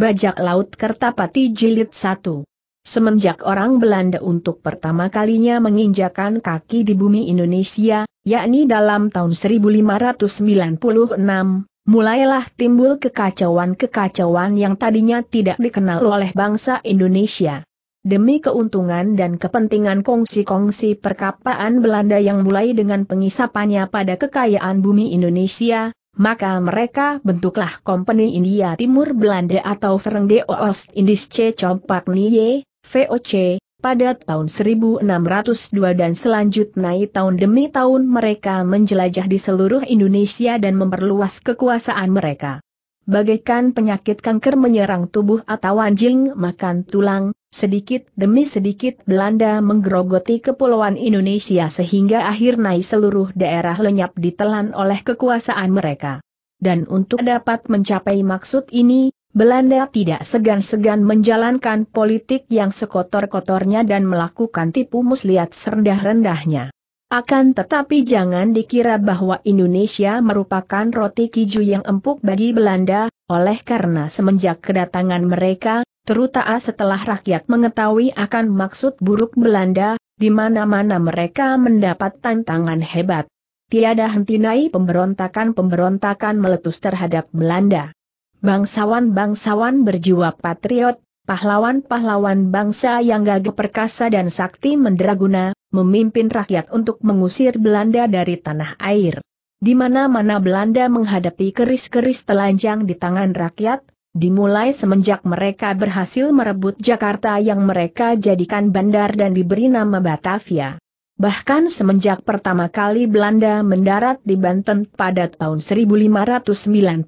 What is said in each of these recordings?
Bajak Laut Kertapati Jilid 1. Semenjak orang Belanda untuk pertama kalinya menginjakan kaki di bumi Indonesia, yakni dalam tahun 1596, mulailah timbul kekacauan-kekacauan yang tadinya tidak dikenal oleh bangsa Indonesia. Demi keuntungan dan kepentingan kongsi-kongsi perkapaan Belanda yang mulai dengan pengisapannya pada kekayaan bumi Indonesia, maka mereka bentuklah Kompeni India Timur Belanda atau Verengde Oost Indies C. Compak Nye, VOC, pada tahun 1602 dan selanjutnya tahun demi tahun mereka menjelajah di seluruh Indonesia dan memperluas kekuasaan mereka. Bagaikan penyakit kanker menyerang tubuh atau anjing makan tulang, Sedikit demi sedikit Belanda menggerogoti kepulauan Indonesia sehingga akhir naik seluruh daerah lenyap ditelan oleh kekuasaan mereka. Dan untuk dapat mencapai maksud ini, Belanda tidak segan-segan menjalankan politik yang sekotor-kotornya dan melakukan tipu muslihat serendah-rendahnya. Akan tetapi jangan dikira bahwa Indonesia merupakan roti kiju yang empuk bagi Belanda, oleh karena semenjak kedatangan mereka, terutama setelah rakyat mengetahui akan maksud buruk Belanda, di mana-mana mereka mendapat tantangan hebat. Tiada henti naik pemberontakan-pemberontakan meletus terhadap Belanda. Bangsawan-bangsawan berjiwa patriot, pahlawan-pahlawan bangsa yang gagah perkasa dan sakti mendraguna memimpin rakyat untuk mengusir Belanda dari tanah air. Di mana-mana Belanda menghadapi keris-keris telanjang di tangan rakyat, Dimulai semenjak mereka berhasil merebut Jakarta yang mereka jadikan bandar dan diberi nama Batavia. Bahkan semenjak pertama kali Belanda mendarat di Banten pada tahun 1596,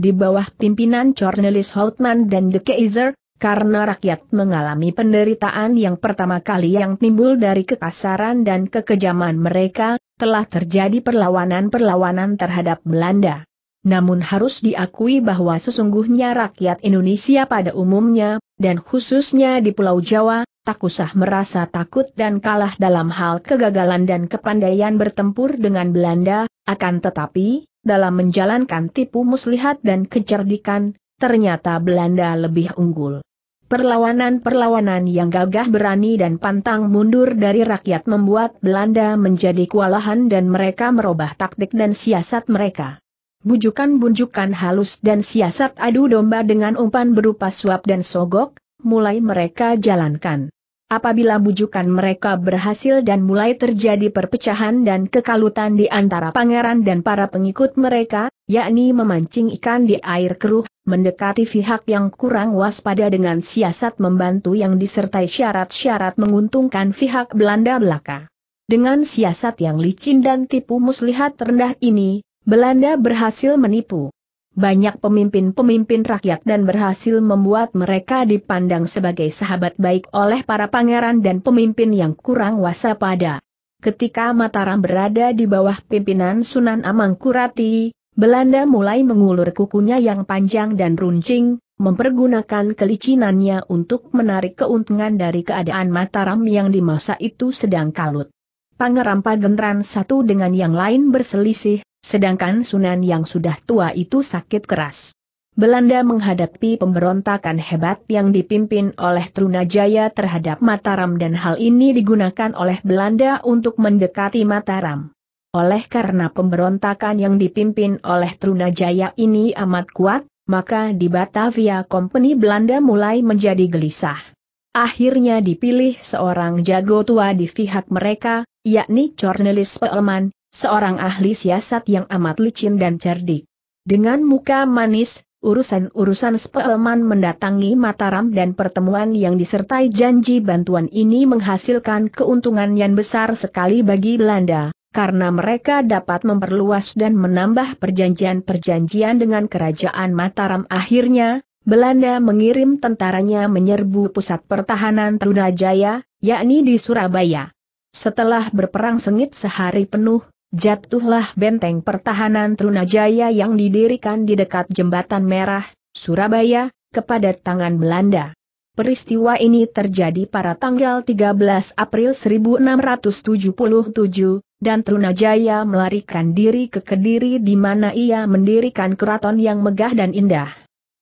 di bawah pimpinan Cornelis Houtman dan De Keizer, karena rakyat mengalami penderitaan yang pertama kali yang timbul dari kekasaran dan kekejaman mereka, telah terjadi perlawanan-perlawanan terhadap Belanda namun harus diakui bahwa sesungguhnya rakyat Indonesia pada umumnya, dan khususnya di Pulau Jawa, tak usah merasa takut dan kalah dalam hal kegagalan dan kepandaian bertempur dengan Belanda, akan tetapi, dalam menjalankan tipu muslihat dan kecerdikan, ternyata Belanda lebih unggul. Perlawanan-perlawanan yang gagah berani dan pantang mundur dari rakyat membuat Belanda menjadi kewalahan dan mereka merubah taktik dan siasat mereka bujukan-bujukan halus dan siasat adu domba dengan umpan berupa suap dan sogok, mulai mereka jalankan. Apabila bujukan mereka berhasil dan mulai terjadi perpecahan dan kekalutan di antara pangeran dan para pengikut mereka, yakni memancing ikan di air keruh, mendekati pihak yang kurang waspada dengan siasat membantu yang disertai syarat-syarat menguntungkan pihak Belanda belaka. Dengan siasat yang licin dan tipu muslihat rendah ini, Belanda berhasil menipu banyak pemimpin-pemimpin rakyat dan berhasil membuat mereka dipandang sebagai sahabat baik oleh para pangeran dan pemimpin yang kurang waspada. Ketika Mataram berada di bawah pimpinan Sunan Amangkurati, Belanda mulai mengulur kukunya yang panjang dan runcing, mempergunakan kelicinannya untuk menarik keuntungan dari keadaan Mataram yang di masa itu sedang kalut. Pangeran Pagendran satu dengan yang lain berselisih, sedangkan Sunan yang sudah tua itu sakit keras. Belanda menghadapi pemberontakan hebat yang dipimpin oleh Trunajaya terhadap Mataram dan hal ini digunakan oleh Belanda untuk mendekati Mataram. Oleh karena pemberontakan yang dipimpin oleh Trunajaya ini amat kuat, maka di Batavia Company Belanda mulai menjadi gelisah. Akhirnya dipilih seorang jago tua di pihak mereka, yakni Cornelis Peelman, seorang ahli siasat yang amat licin dan cerdik. Dengan muka manis, urusan-urusan Spelman mendatangi Mataram dan pertemuan yang disertai janji bantuan ini menghasilkan keuntungan yang besar sekali bagi Belanda, karena mereka dapat memperluas dan menambah perjanjian-perjanjian dengan kerajaan Mataram akhirnya, Belanda mengirim tentaranya menyerbu pusat pertahanan Trunajaya, yakni di Surabaya. Setelah berperang sengit sehari penuh, jatuhlah benteng pertahanan Trunajaya yang didirikan di dekat Jembatan Merah, Surabaya, kepada tangan Belanda. Peristiwa ini terjadi pada tanggal 13 April 1677, dan Trunajaya melarikan diri ke Kediri di mana ia mendirikan keraton yang megah dan indah.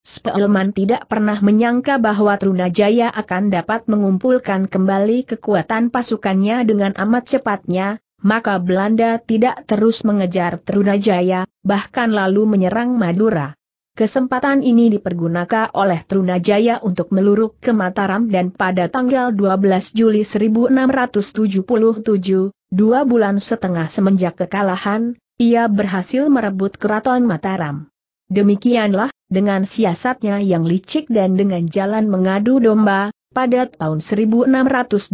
Spelman tidak pernah menyangka bahwa Trunajaya akan dapat mengumpulkan kembali kekuatan pasukannya dengan amat cepatnya, maka Belanda tidak terus mengejar Trunajaya, bahkan lalu menyerang Madura. Kesempatan ini dipergunakan oleh Trunajaya untuk meluruk ke Mataram dan pada tanggal 12 Juli 1677, dua bulan setengah semenjak kekalahan, ia berhasil merebut keraton Mataram. Demikianlah dengan siasatnya yang licik dan dengan jalan mengadu domba, pada tahun 1680,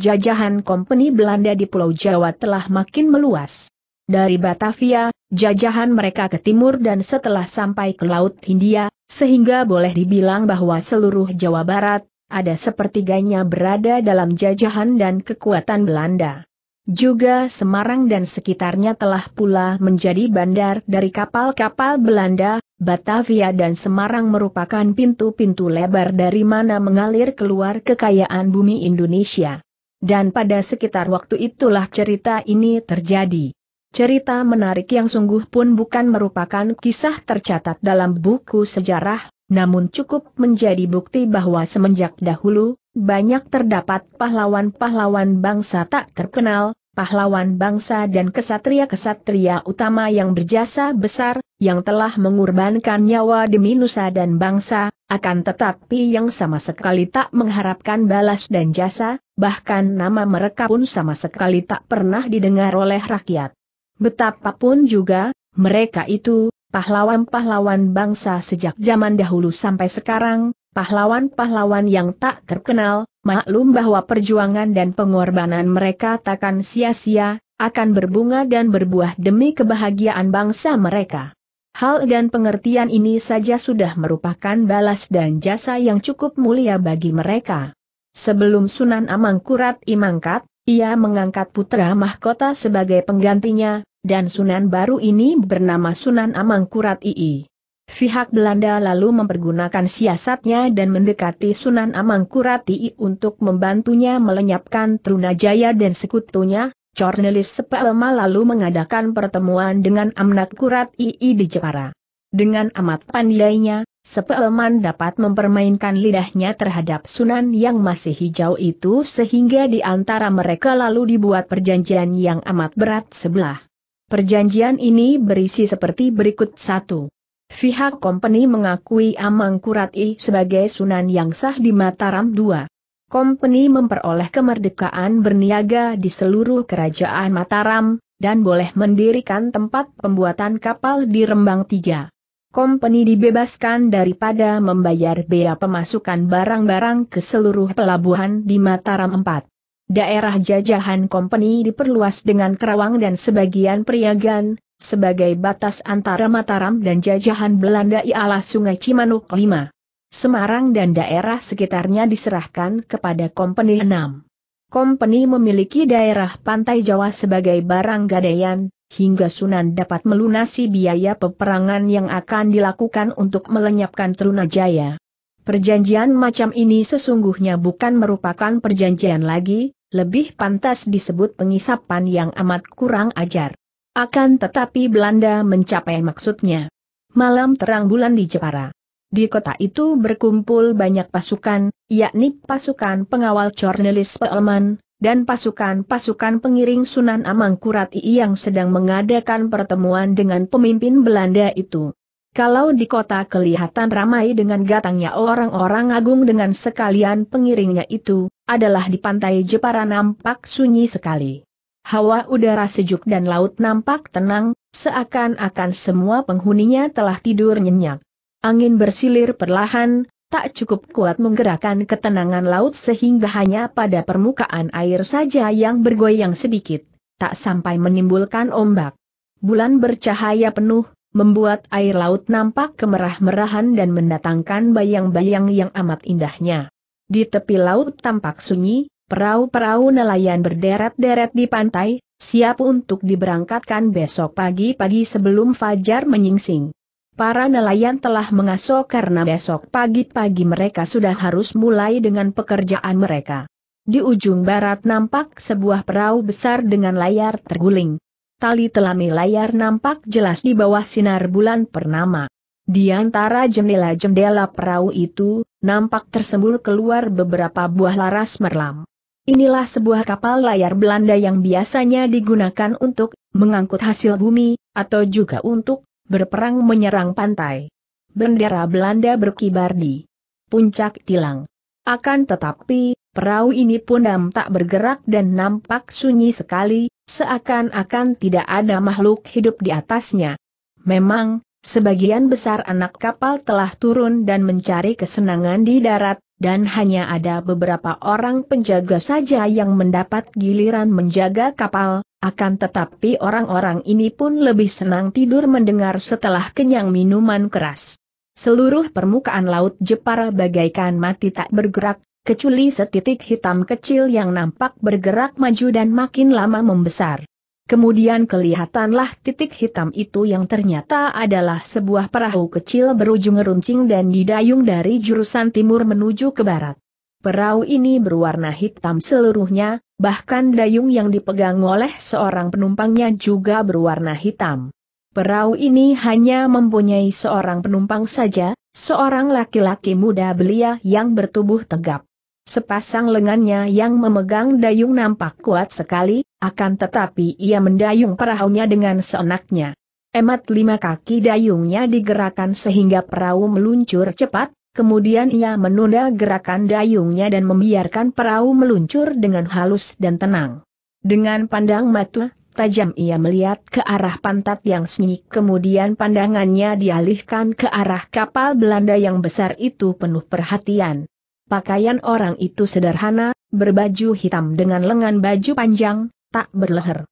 jajahan kompeni Belanda di Pulau Jawa telah makin meluas. Dari Batavia, jajahan mereka ke timur dan setelah sampai ke Laut Hindia, sehingga boleh dibilang bahwa seluruh Jawa Barat, ada sepertiganya berada dalam jajahan dan kekuatan Belanda. Juga Semarang dan sekitarnya telah pula menjadi bandar dari kapal-kapal Belanda, Batavia dan Semarang merupakan pintu-pintu lebar dari mana mengalir keluar kekayaan bumi Indonesia. Dan pada sekitar waktu itulah cerita ini terjadi. Cerita menarik yang sungguh pun bukan merupakan kisah tercatat dalam buku sejarah, namun cukup menjadi bukti bahwa semenjak dahulu, banyak terdapat pahlawan-pahlawan bangsa tak terkenal, pahlawan bangsa dan kesatria-kesatria utama yang berjasa besar, yang telah mengorbankan nyawa demi nusa dan bangsa, akan tetapi yang sama sekali tak mengharapkan balas dan jasa, bahkan nama mereka pun sama sekali tak pernah didengar oleh rakyat. Betapapun juga, mereka itu, pahlawan-pahlawan bangsa sejak zaman dahulu sampai sekarang, pahlawan-pahlawan yang tak terkenal, maklum bahwa perjuangan dan pengorbanan mereka takkan sia-sia, akan berbunga dan berbuah demi kebahagiaan bangsa mereka. Hal dan pengertian ini saja sudah merupakan balas dan jasa yang cukup mulia bagi mereka. Sebelum Sunan Amangkurat imangkat, ia mengangkat putra mahkota sebagai penggantinya, dan Sunan baru ini bernama Sunan Amangkurat II. Pihak Belanda lalu mempergunakan siasatnya dan mendekati Sunan Amangkurati untuk membantunya melenyapkan Trunajaya dan sekutunya. Cornelis Sepelma lalu mengadakan pertemuan dengan Amnat Kurat II di Jepara. Dengan amat pandainya, Sepelman dapat mempermainkan lidahnya terhadap Sunan yang masih hijau itu sehingga di antara mereka lalu dibuat perjanjian yang amat berat sebelah. Perjanjian ini berisi seperti berikut satu. Pihak company mengakui Amangkurat I sebagai Sunan yang sah di Mataram II. Company memperoleh kemerdekaan berniaga di seluruh kerajaan Mataram, dan boleh mendirikan tempat pembuatan kapal di Rembang III. Company dibebaskan daripada membayar bea pemasukan barang-barang ke seluruh pelabuhan di Mataram IV. Daerah jajahan company diperluas dengan Kerawang dan sebagian periagan, sebagai batas antara Mataram dan jajahan Belanda ialah Sungai Cimanuk 5. Semarang dan daerah sekitarnya diserahkan kepada Kompeni 6. Kompeni memiliki daerah pantai Jawa sebagai barang gadaian, hingga Sunan dapat melunasi biaya peperangan yang akan dilakukan untuk melenyapkan Trunajaya. Perjanjian macam ini sesungguhnya bukan merupakan perjanjian lagi, lebih pantas disebut pengisapan yang amat kurang ajar. Akan tetapi Belanda mencapai maksudnya. Malam terang bulan di Jepara. Di kota itu berkumpul banyak pasukan, yakni pasukan pengawal Cornelis Peelman, dan pasukan-pasukan pengiring Sunan Amangkurat II yang sedang mengadakan pertemuan dengan pemimpin Belanda itu. Kalau di kota kelihatan ramai dengan gatangnya orang-orang agung dengan sekalian pengiringnya itu, adalah di pantai Jepara nampak sunyi sekali. Hawa udara sejuk dan laut nampak tenang, seakan-akan semua penghuninya telah tidur nyenyak. Angin bersilir perlahan, tak cukup kuat menggerakkan ketenangan laut sehingga hanya pada permukaan air saja yang bergoyang sedikit, tak sampai menimbulkan ombak. Bulan bercahaya penuh, membuat air laut nampak kemerah-merahan dan mendatangkan bayang-bayang yang amat indahnya. Di tepi laut tampak sunyi, Perahu-perahu nelayan berderet-deret di pantai, siap untuk diberangkatkan besok pagi-pagi sebelum fajar menyingsing. Para nelayan telah mengaso karena besok pagi-pagi mereka sudah harus mulai dengan pekerjaan mereka. Di ujung barat nampak sebuah perahu besar dengan layar terguling. Tali telami layar nampak jelas di bawah sinar bulan purnama. Di antara jendela-jendela perahu itu, nampak tersembul keluar beberapa buah laras merlam. Inilah sebuah kapal layar Belanda yang biasanya digunakan untuk mengangkut hasil bumi, atau juga untuk berperang menyerang pantai. Bendera Belanda berkibar di puncak tilang. Akan tetapi, perahu ini pun tak bergerak dan nampak sunyi sekali, seakan-akan tidak ada makhluk hidup di atasnya. Memang, sebagian besar anak kapal telah turun dan mencari kesenangan di darat, dan hanya ada beberapa orang penjaga saja yang mendapat giliran menjaga kapal, akan tetapi orang-orang ini pun lebih senang tidur mendengar setelah kenyang minuman keras. Seluruh permukaan laut Jepara bagaikan mati tak bergerak, kecuali setitik hitam kecil yang nampak bergerak maju dan makin lama membesar. Kemudian kelihatanlah titik hitam itu yang ternyata adalah sebuah perahu kecil berujung runcing dan didayung dari jurusan timur menuju ke barat. Perahu ini berwarna hitam seluruhnya, bahkan dayung yang dipegang oleh seorang penumpangnya juga berwarna hitam. Perahu ini hanya mempunyai seorang penumpang saja, seorang laki-laki muda belia yang bertubuh tegap. Sepasang lengannya yang memegang dayung nampak kuat sekali, akan tetapi ia mendayung perahunya dengan seenaknya. Emat lima kaki dayungnya digerakkan sehingga perahu meluncur cepat, kemudian ia menunda gerakan dayungnya dan membiarkan perahu meluncur dengan halus dan tenang. Dengan pandang mata, tajam ia melihat ke arah pantat yang senyik kemudian pandangannya dialihkan ke arah kapal Belanda yang besar itu penuh perhatian. Pakaian orang itu sederhana, berbaju hitam dengan lengan baju panjang, tak berleher.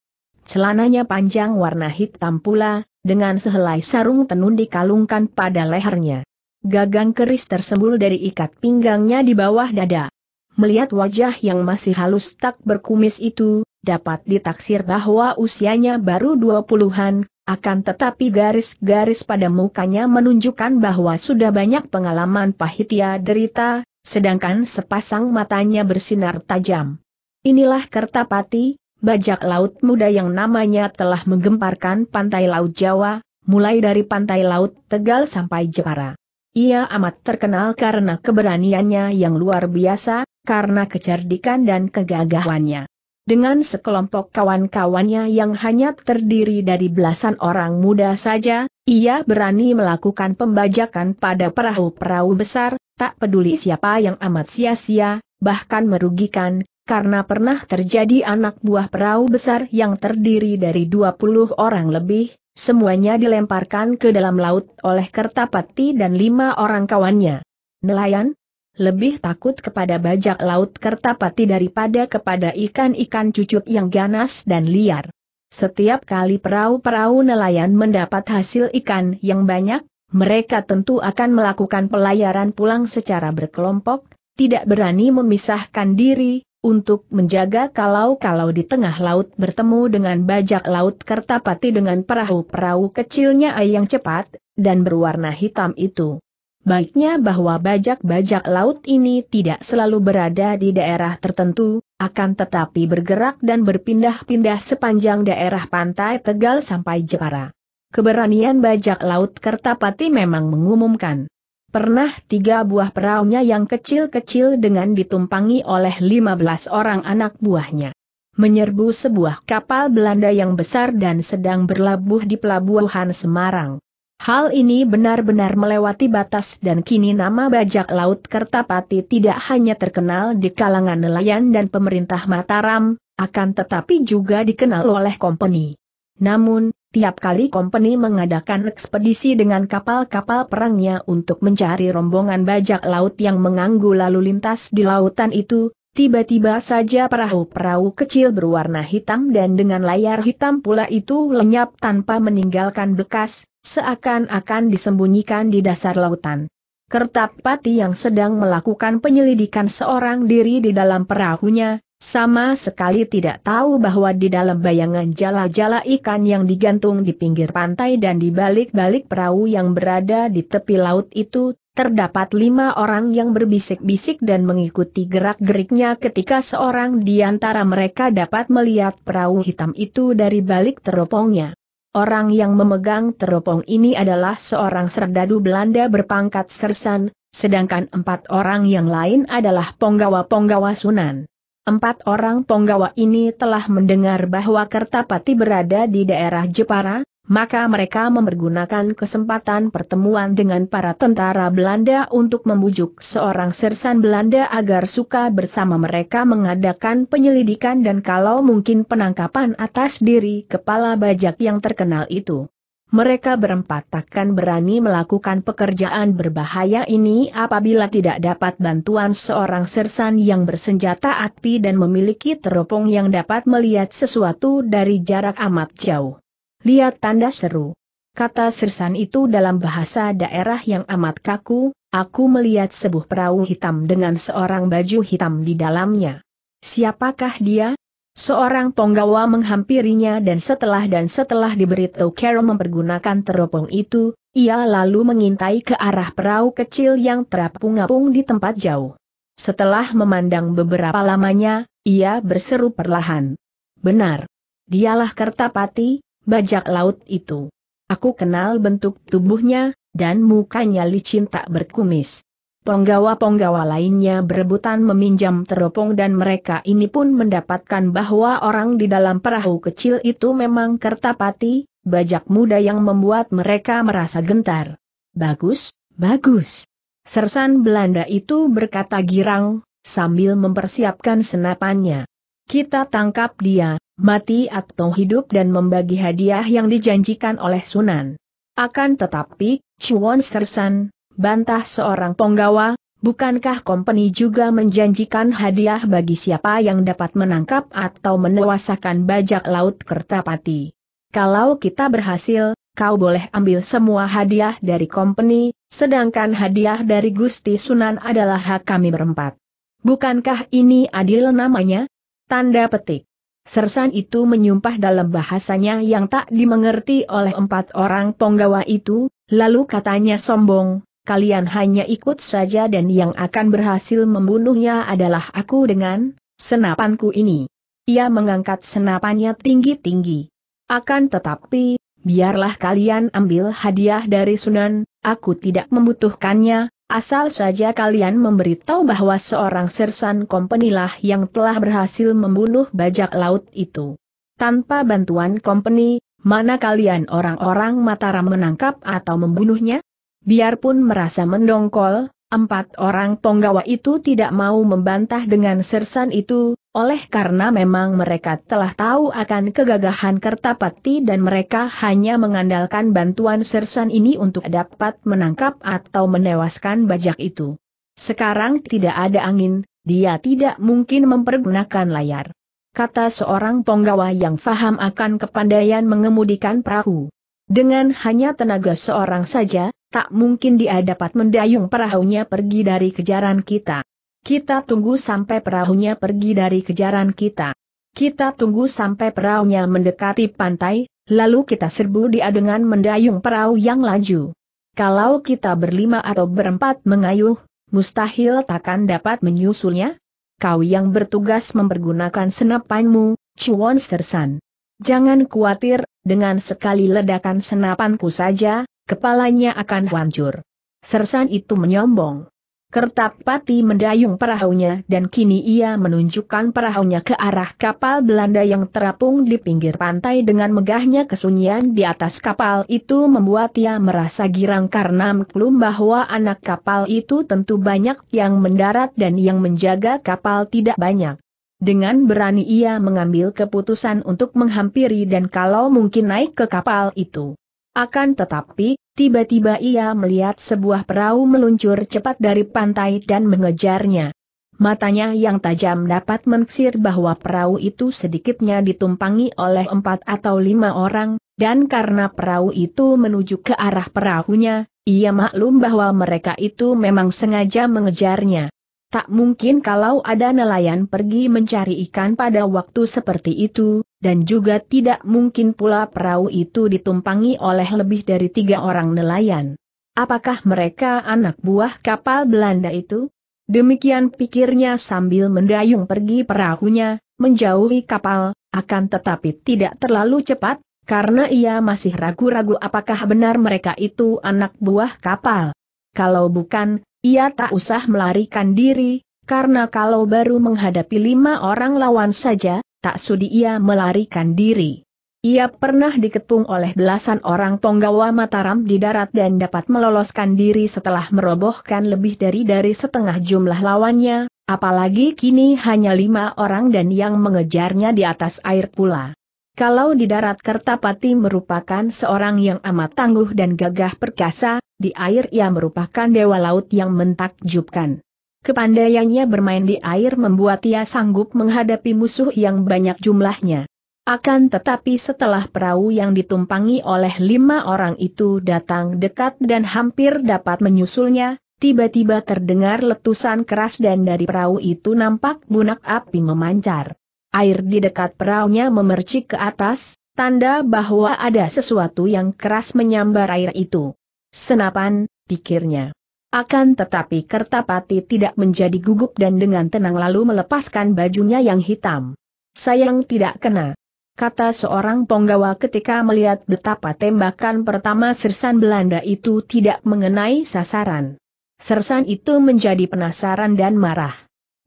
Celananya panjang warna hitam pula, dengan sehelai sarung tenun dikalungkan pada lehernya. Gagang keris tersembul dari ikat pinggangnya di bawah dada. Melihat wajah yang masih halus tak berkumis itu, dapat ditaksir bahwa usianya baru dua puluhan, akan tetapi garis-garis pada mukanya menunjukkan bahwa sudah banyak pengalaman pahit ia derita, Sedangkan sepasang matanya bersinar tajam. Inilah Kertapati, bajak laut muda yang namanya telah menggemparkan pantai laut Jawa, mulai dari pantai laut Tegal sampai Jepara. Ia amat terkenal karena keberaniannya yang luar biasa, karena kecerdikan dan kegagahannya. Dengan sekelompok kawan-kawannya yang hanya terdiri dari belasan orang muda saja, ia berani melakukan pembajakan pada perahu-perahu besar, tak peduli siapa yang amat sia-sia, bahkan merugikan, karena pernah terjadi anak buah perahu besar yang terdiri dari 20 orang lebih, semuanya dilemparkan ke dalam laut oleh Kertapati dan lima orang kawannya. Nelayan? Lebih takut kepada bajak laut Kertapati daripada kepada ikan-ikan cucuk yang ganas dan liar. Setiap kali perahu-perahu nelayan mendapat hasil ikan yang banyak, mereka tentu akan melakukan pelayaran pulang secara berkelompok, tidak berani memisahkan diri, untuk menjaga kalau-kalau di tengah laut bertemu dengan bajak laut Kertapati dengan perahu-perahu kecilnya yang cepat, dan berwarna hitam itu. Baiknya bahwa bajak-bajak laut ini tidak selalu berada di daerah tertentu, akan tetapi bergerak dan berpindah-pindah sepanjang daerah pantai Tegal sampai Jepara. Keberanian bajak laut Kertapati memang mengumumkan. Pernah tiga buah peraunya yang kecil-kecil dengan ditumpangi oleh 15 orang anak buahnya. Menyerbu sebuah kapal Belanda yang besar dan sedang berlabuh di pelabuhan Semarang. Hal ini benar-benar melewati batas dan kini nama bajak laut Kertapati tidak hanya terkenal di kalangan nelayan dan pemerintah Mataram, akan tetapi juga dikenal oleh kompeni. Namun, tiap kali kompeni mengadakan ekspedisi dengan kapal-kapal perangnya untuk mencari rombongan bajak laut yang mengganggu lalu lintas di lautan itu, tiba-tiba saja perahu-perahu kecil berwarna hitam dan dengan layar hitam pula itu lenyap tanpa meninggalkan bekas, seakan-akan disembunyikan di dasar lautan. Kertapati yang sedang melakukan penyelidikan seorang diri di dalam perahunya, sama sekali tidak tahu bahwa di dalam bayangan jala-jala ikan yang digantung di pinggir pantai dan di balik-balik perahu yang berada di tepi laut itu, terdapat lima orang yang berbisik-bisik dan mengikuti gerak-geriknya ketika seorang di antara mereka dapat melihat perahu hitam itu dari balik teropongnya. Orang yang memegang teropong ini adalah seorang serdadu Belanda berpangkat sersan, sedangkan empat orang yang lain adalah ponggawa-ponggawa Sunan. Empat orang ponggawa ini telah mendengar bahwa Kertapati berada di daerah Jepara, maka mereka mempergunakan kesempatan pertemuan dengan para tentara Belanda untuk membujuk seorang sersan Belanda agar suka bersama mereka mengadakan penyelidikan dan kalau mungkin penangkapan atas diri kepala bajak yang terkenal itu. Mereka berempat takkan berani melakukan pekerjaan berbahaya ini apabila tidak dapat bantuan seorang sersan yang bersenjata api dan memiliki teropong yang dapat melihat sesuatu dari jarak amat jauh. Lihat tanda seru. Kata sersan itu dalam bahasa daerah yang amat kaku, aku melihat sebuah perahu hitam dengan seorang baju hitam di dalamnya. Siapakah dia? Seorang penggawa menghampirinya dan setelah dan setelah diberitahu Carol mempergunakan teropong itu, ia lalu mengintai ke arah perahu kecil yang terapung-apung di tempat jauh. Setelah memandang beberapa lamanya, ia berseru perlahan. Benar. Dialah Kertapati, bajak laut itu. Aku kenal bentuk tubuhnya, dan mukanya licin tak berkumis. Penggawa-penggawa lainnya berebutan meminjam teropong dan mereka ini pun mendapatkan bahwa orang di dalam perahu kecil itu memang kertapati, bajak muda yang membuat mereka merasa gentar. Bagus, bagus. Sersan Belanda itu berkata girang, sambil mempersiapkan senapannya. Kita tangkap dia, mati atau hidup dan membagi hadiah yang dijanjikan oleh Sunan. Akan tetapi, Chuan Sersan, bantah seorang penggawa, bukankah kompeni juga menjanjikan hadiah bagi siapa yang dapat menangkap atau menewasakan bajak laut Kertapati? Kalau kita berhasil, kau boleh ambil semua hadiah dari kompeni, sedangkan hadiah dari Gusti Sunan adalah hak kami berempat. Bukankah ini adil namanya? Tanda petik. Sersan itu menyumpah dalam bahasanya yang tak dimengerti oleh empat orang penggawa itu, lalu katanya sombong, kalian hanya ikut saja dan yang akan berhasil membunuhnya adalah aku dengan senapanku ini. Ia mengangkat senapannya tinggi-tinggi. Akan tetapi, biarlah kalian ambil hadiah dari Sunan, aku tidak membutuhkannya, Asal saja kalian memberitahu bahwa seorang sersan kompenilah yang telah berhasil membunuh bajak laut itu. Tanpa bantuan kompeni, mana kalian orang-orang Mataram menangkap atau membunuhnya? Biarpun merasa mendongkol, empat orang penggawa itu tidak mau membantah dengan sersan itu, oleh karena memang mereka telah tahu akan kegagahan Kertapati dan mereka hanya mengandalkan bantuan Sersan ini untuk dapat menangkap atau menewaskan bajak itu. Sekarang tidak ada angin, dia tidak mungkin mempergunakan layar. Kata seorang penggawa yang faham akan kepandaian mengemudikan perahu. Dengan hanya tenaga seorang saja, tak mungkin dia dapat mendayung perahunya pergi dari kejaran kita. Kita tunggu sampai perahunya pergi dari kejaran kita. Kita tunggu sampai perahunya mendekati pantai, lalu kita serbu dia dengan mendayung perahu yang laju. Kalau kita berlima atau berempat mengayuh, mustahil takkan dapat menyusulnya? Kau yang bertugas mempergunakan senapanmu, Chuan Sersan. Jangan khawatir, dengan sekali ledakan senapanku saja, kepalanya akan hancur. Sersan itu menyombong. Kertapati mendayung perahunya dan kini ia menunjukkan perahunya ke arah kapal Belanda yang terapung di pinggir pantai dengan megahnya kesunyian di atas kapal itu membuat ia merasa girang karena maklum bahwa anak kapal itu tentu banyak yang mendarat dan yang menjaga kapal tidak banyak. Dengan berani ia mengambil keputusan untuk menghampiri dan kalau mungkin naik ke kapal itu. Akan tetapi, tiba-tiba ia melihat sebuah perahu meluncur cepat dari pantai dan mengejarnya. Matanya yang tajam dapat meneksir bahwa perahu itu sedikitnya ditumpangi oleh empat atau lima orang, dan karena perahu itu menuju ke arah perahunya, ia maklum bahwa mereka itu memang sengaja mengejarnya. Tak mungkin kalau ada nelayan pergi mencari ikan pada waktu seperti itu, dan juga tidak mungkin pula perahu itu ditumpangi oleh lebih dari tiga orang nelayan. Apakah mereka anak buah kapal Belanda itu? Demikian pikirnya sambil mendayung pergi perahunya, menjauhi kapal, akan tetapi tidak terlalu cepat, karena ia masih ragu-ragu apakah benar mereka itu anak buah kapal. Kalau bukan, ia tak usah melarikan diri, karena kalau baru menghadapi lima orang lawan saja, tak sudi ia melarikan diri. Ia pernah diketung oleh belasan orang penggawa Mataram di darat dan dapat meloloskan diri setelah merobohkan lebih dari dari setengah jumlah lawannya, apalagi kini hanya lima orang dan yang mengejarnya di atas air pula. Kalau di darat Kertapati merupakan seorang yang amat tangguh dan gagah perkasa, di air ia merupakan dewa laut yang mentakjubkan. Kepandaiannya bermain di air membuat ia sanggup menghadapi musuh yang banyak jumlahnya. Akan tetapi setelah perahu yang ditumpangi oleh lima orang itu datang dekat dan hampir dapat menyusulnya, tiba-tiba terdengar letusan keras dan dari perahu itu nampak bunak api memancar. Air di dekat peraunya memercik ke atas, tanda bahwa ada sesuatu yang keras menyambar air itu. Senapan, pikirnya. Akan tetapi Kertapati tidak menjadi gugup dan dengan tenang lalu melepaskan bajunya yang hitam. Sayang tidak kena. Kata seorang penggawa ketika melihat betapa tembakan pertama Sersan Belanda itu tidak mengenai sasaran. Sersan itu menjadi penasaran dan marah.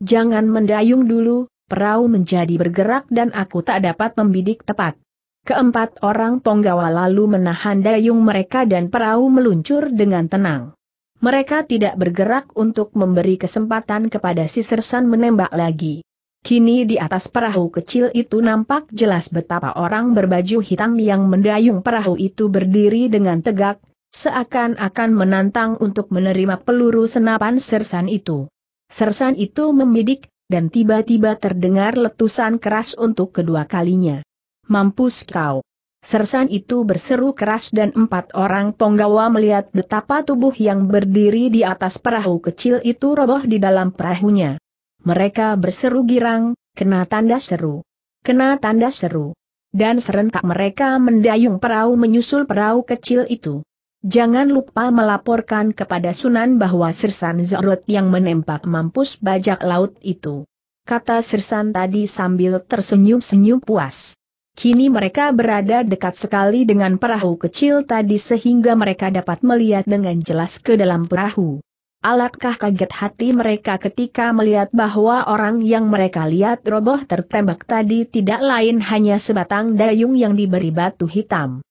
Jangan mendayung dulu, perahu menjadi bergerak dan aku tak dapat membidik tepat. Keempat orang Ponggawa lalu menahan dayung mereka dan perahu meluncur dengan tenang. Mereka tidak bergerak untuk memberi kesempatan kepada si sersan menembak lagi. Kini di atas perahu kecil itu nampak jelas betapa orang berbaju hitam yang mendayung perahu itu berdiri dengan tegak, seakan-akan menantang untuk menerima peluru senapan sersan itu. Sersan itu membidik, dan tiba-tiba terdengar letusan keras untuk kedua kalinya. Mampus kau! Sersan itu berseru keras dan empat orang penggawa melihat betapa tubuh yang berdiri di atas perahu kecil itu roboh di dalam perahunya. Mereka berseru girang, kena tanda seru. Kena tanda seru. Dan serentak mereka mendayung perahu menyusul perahu kecil itu. Jangan lupa melaporkan kepada Sunan bahwa Sersan Zorot yang menembak mampus bajak laut itu. Kata Sersan tadi sambil tersenyum-senyum puas. Kini mereka berada dekat sekali dengan perahu kecil tadi sehingga mereka dapat melihat dengan jelas ke dalam perahu. Alatkah kaget hati mereka ketika melihat bahwa orang yang mereka lihat roboh tertembak tadi tidak lain hanya sebatang dayung yang diberi batu hitam.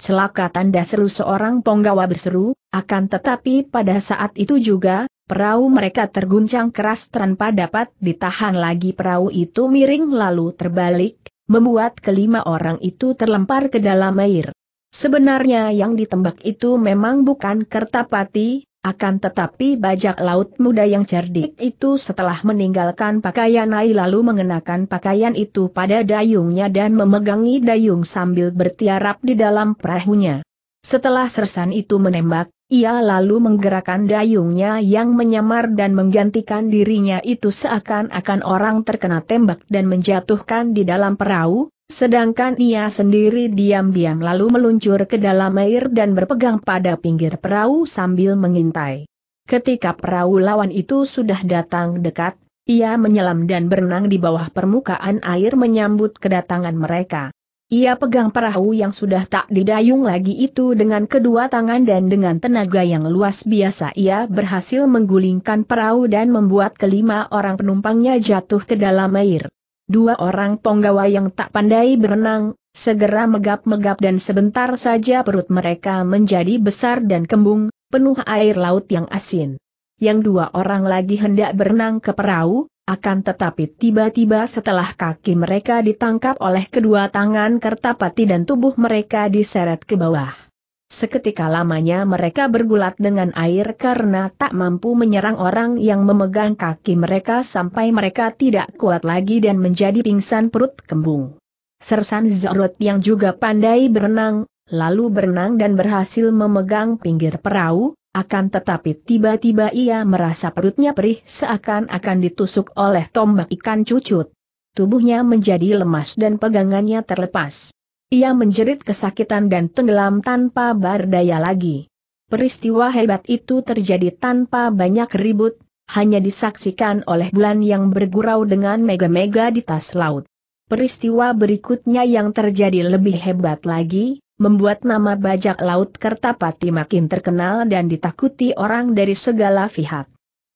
Celaka tanda seru seorang penggawa berseru, akan tetapi pada saat itu juga, perahu mereka terguncang keras tanpa dapat ditahan lagi perahu itu miring lalu terbalik, membuat kelima orang itu terlempar ke dalam air. Sebenarnya yang ditembak itu memang bukan Kertapati, akan tetapi bajak laut muda yang cerdik itu setelah meninggalkan pakaian Ai lalu mengenakan pakaian itu pada dayungnya dan memegangi dayung sambil bertiarap di dalam perahunya. Setelah sersan itu menembak, ia lalu menggerakkan dayungnya yang menyamar dan menggantikan dirinya itu seakan-akan orang terkena tembak dan menjatuhkan di dalam perahu, Sedangkan ia sendiri diam-diam lalu meluncur ke dalam air dan berpegang pada pinggir perahu sambil mengintai. Ketika perahu lawan itu sudah datang dekat, ia menyelam dan berenang di bawah permukaan air menyambut kedatangan mereka. Ia pegang perahu yang sudah tak didayung lagi itu dengan kedua tangan dan dengan tenaga yang luas biasa ia berhasil menggulingkan perahu dan membuat kelima orang penumpangnya jatuh ke dalam air. Dua orang penggawa yang tak pandai berenang, segera megap-megap dan sebentar saja perut mereka menjadi besar dan kembung, penuh air laut yang asin. Yang dua orang lagi hendak berenang ke perahu, akan tetapi tiba-tiba setelah kaki mereka ditangkap oleh kedua tangan Kertapati dan tubuh mereka diseret ke bawah. Seketika lamanya mereka bergulat dengan air karena tak mampu menyerang orang yang memegang kaki mereka sampai mereka tidak kuat lagi dan menjadi pingsan perut kembung. Sersan Zorot yang juga pandai berenang, lalu berenang dan berhasil memegang pinggir perahu, akan tetapi tiba-tiba ia merasa perutnya perih seakan-akan ditusuk oleh tombak ikan cucut. Tubuhnya menjadi lemas dan pegangannya terlepas. Ia menjerit kesakitan dan tenggelam tanpa berdaya lagi. Peristiwa hebat itu terjadi tanpa banyak ribut, hanya disaksikan oleh bulan yang bergurau dengan mega-mega di tas laut. Peristiwa berikutnya yang terjadi lebih hebat lagi, membuat nama bajak laut Kertapati makin terkenal dan ditakuti orang dari segala pihak.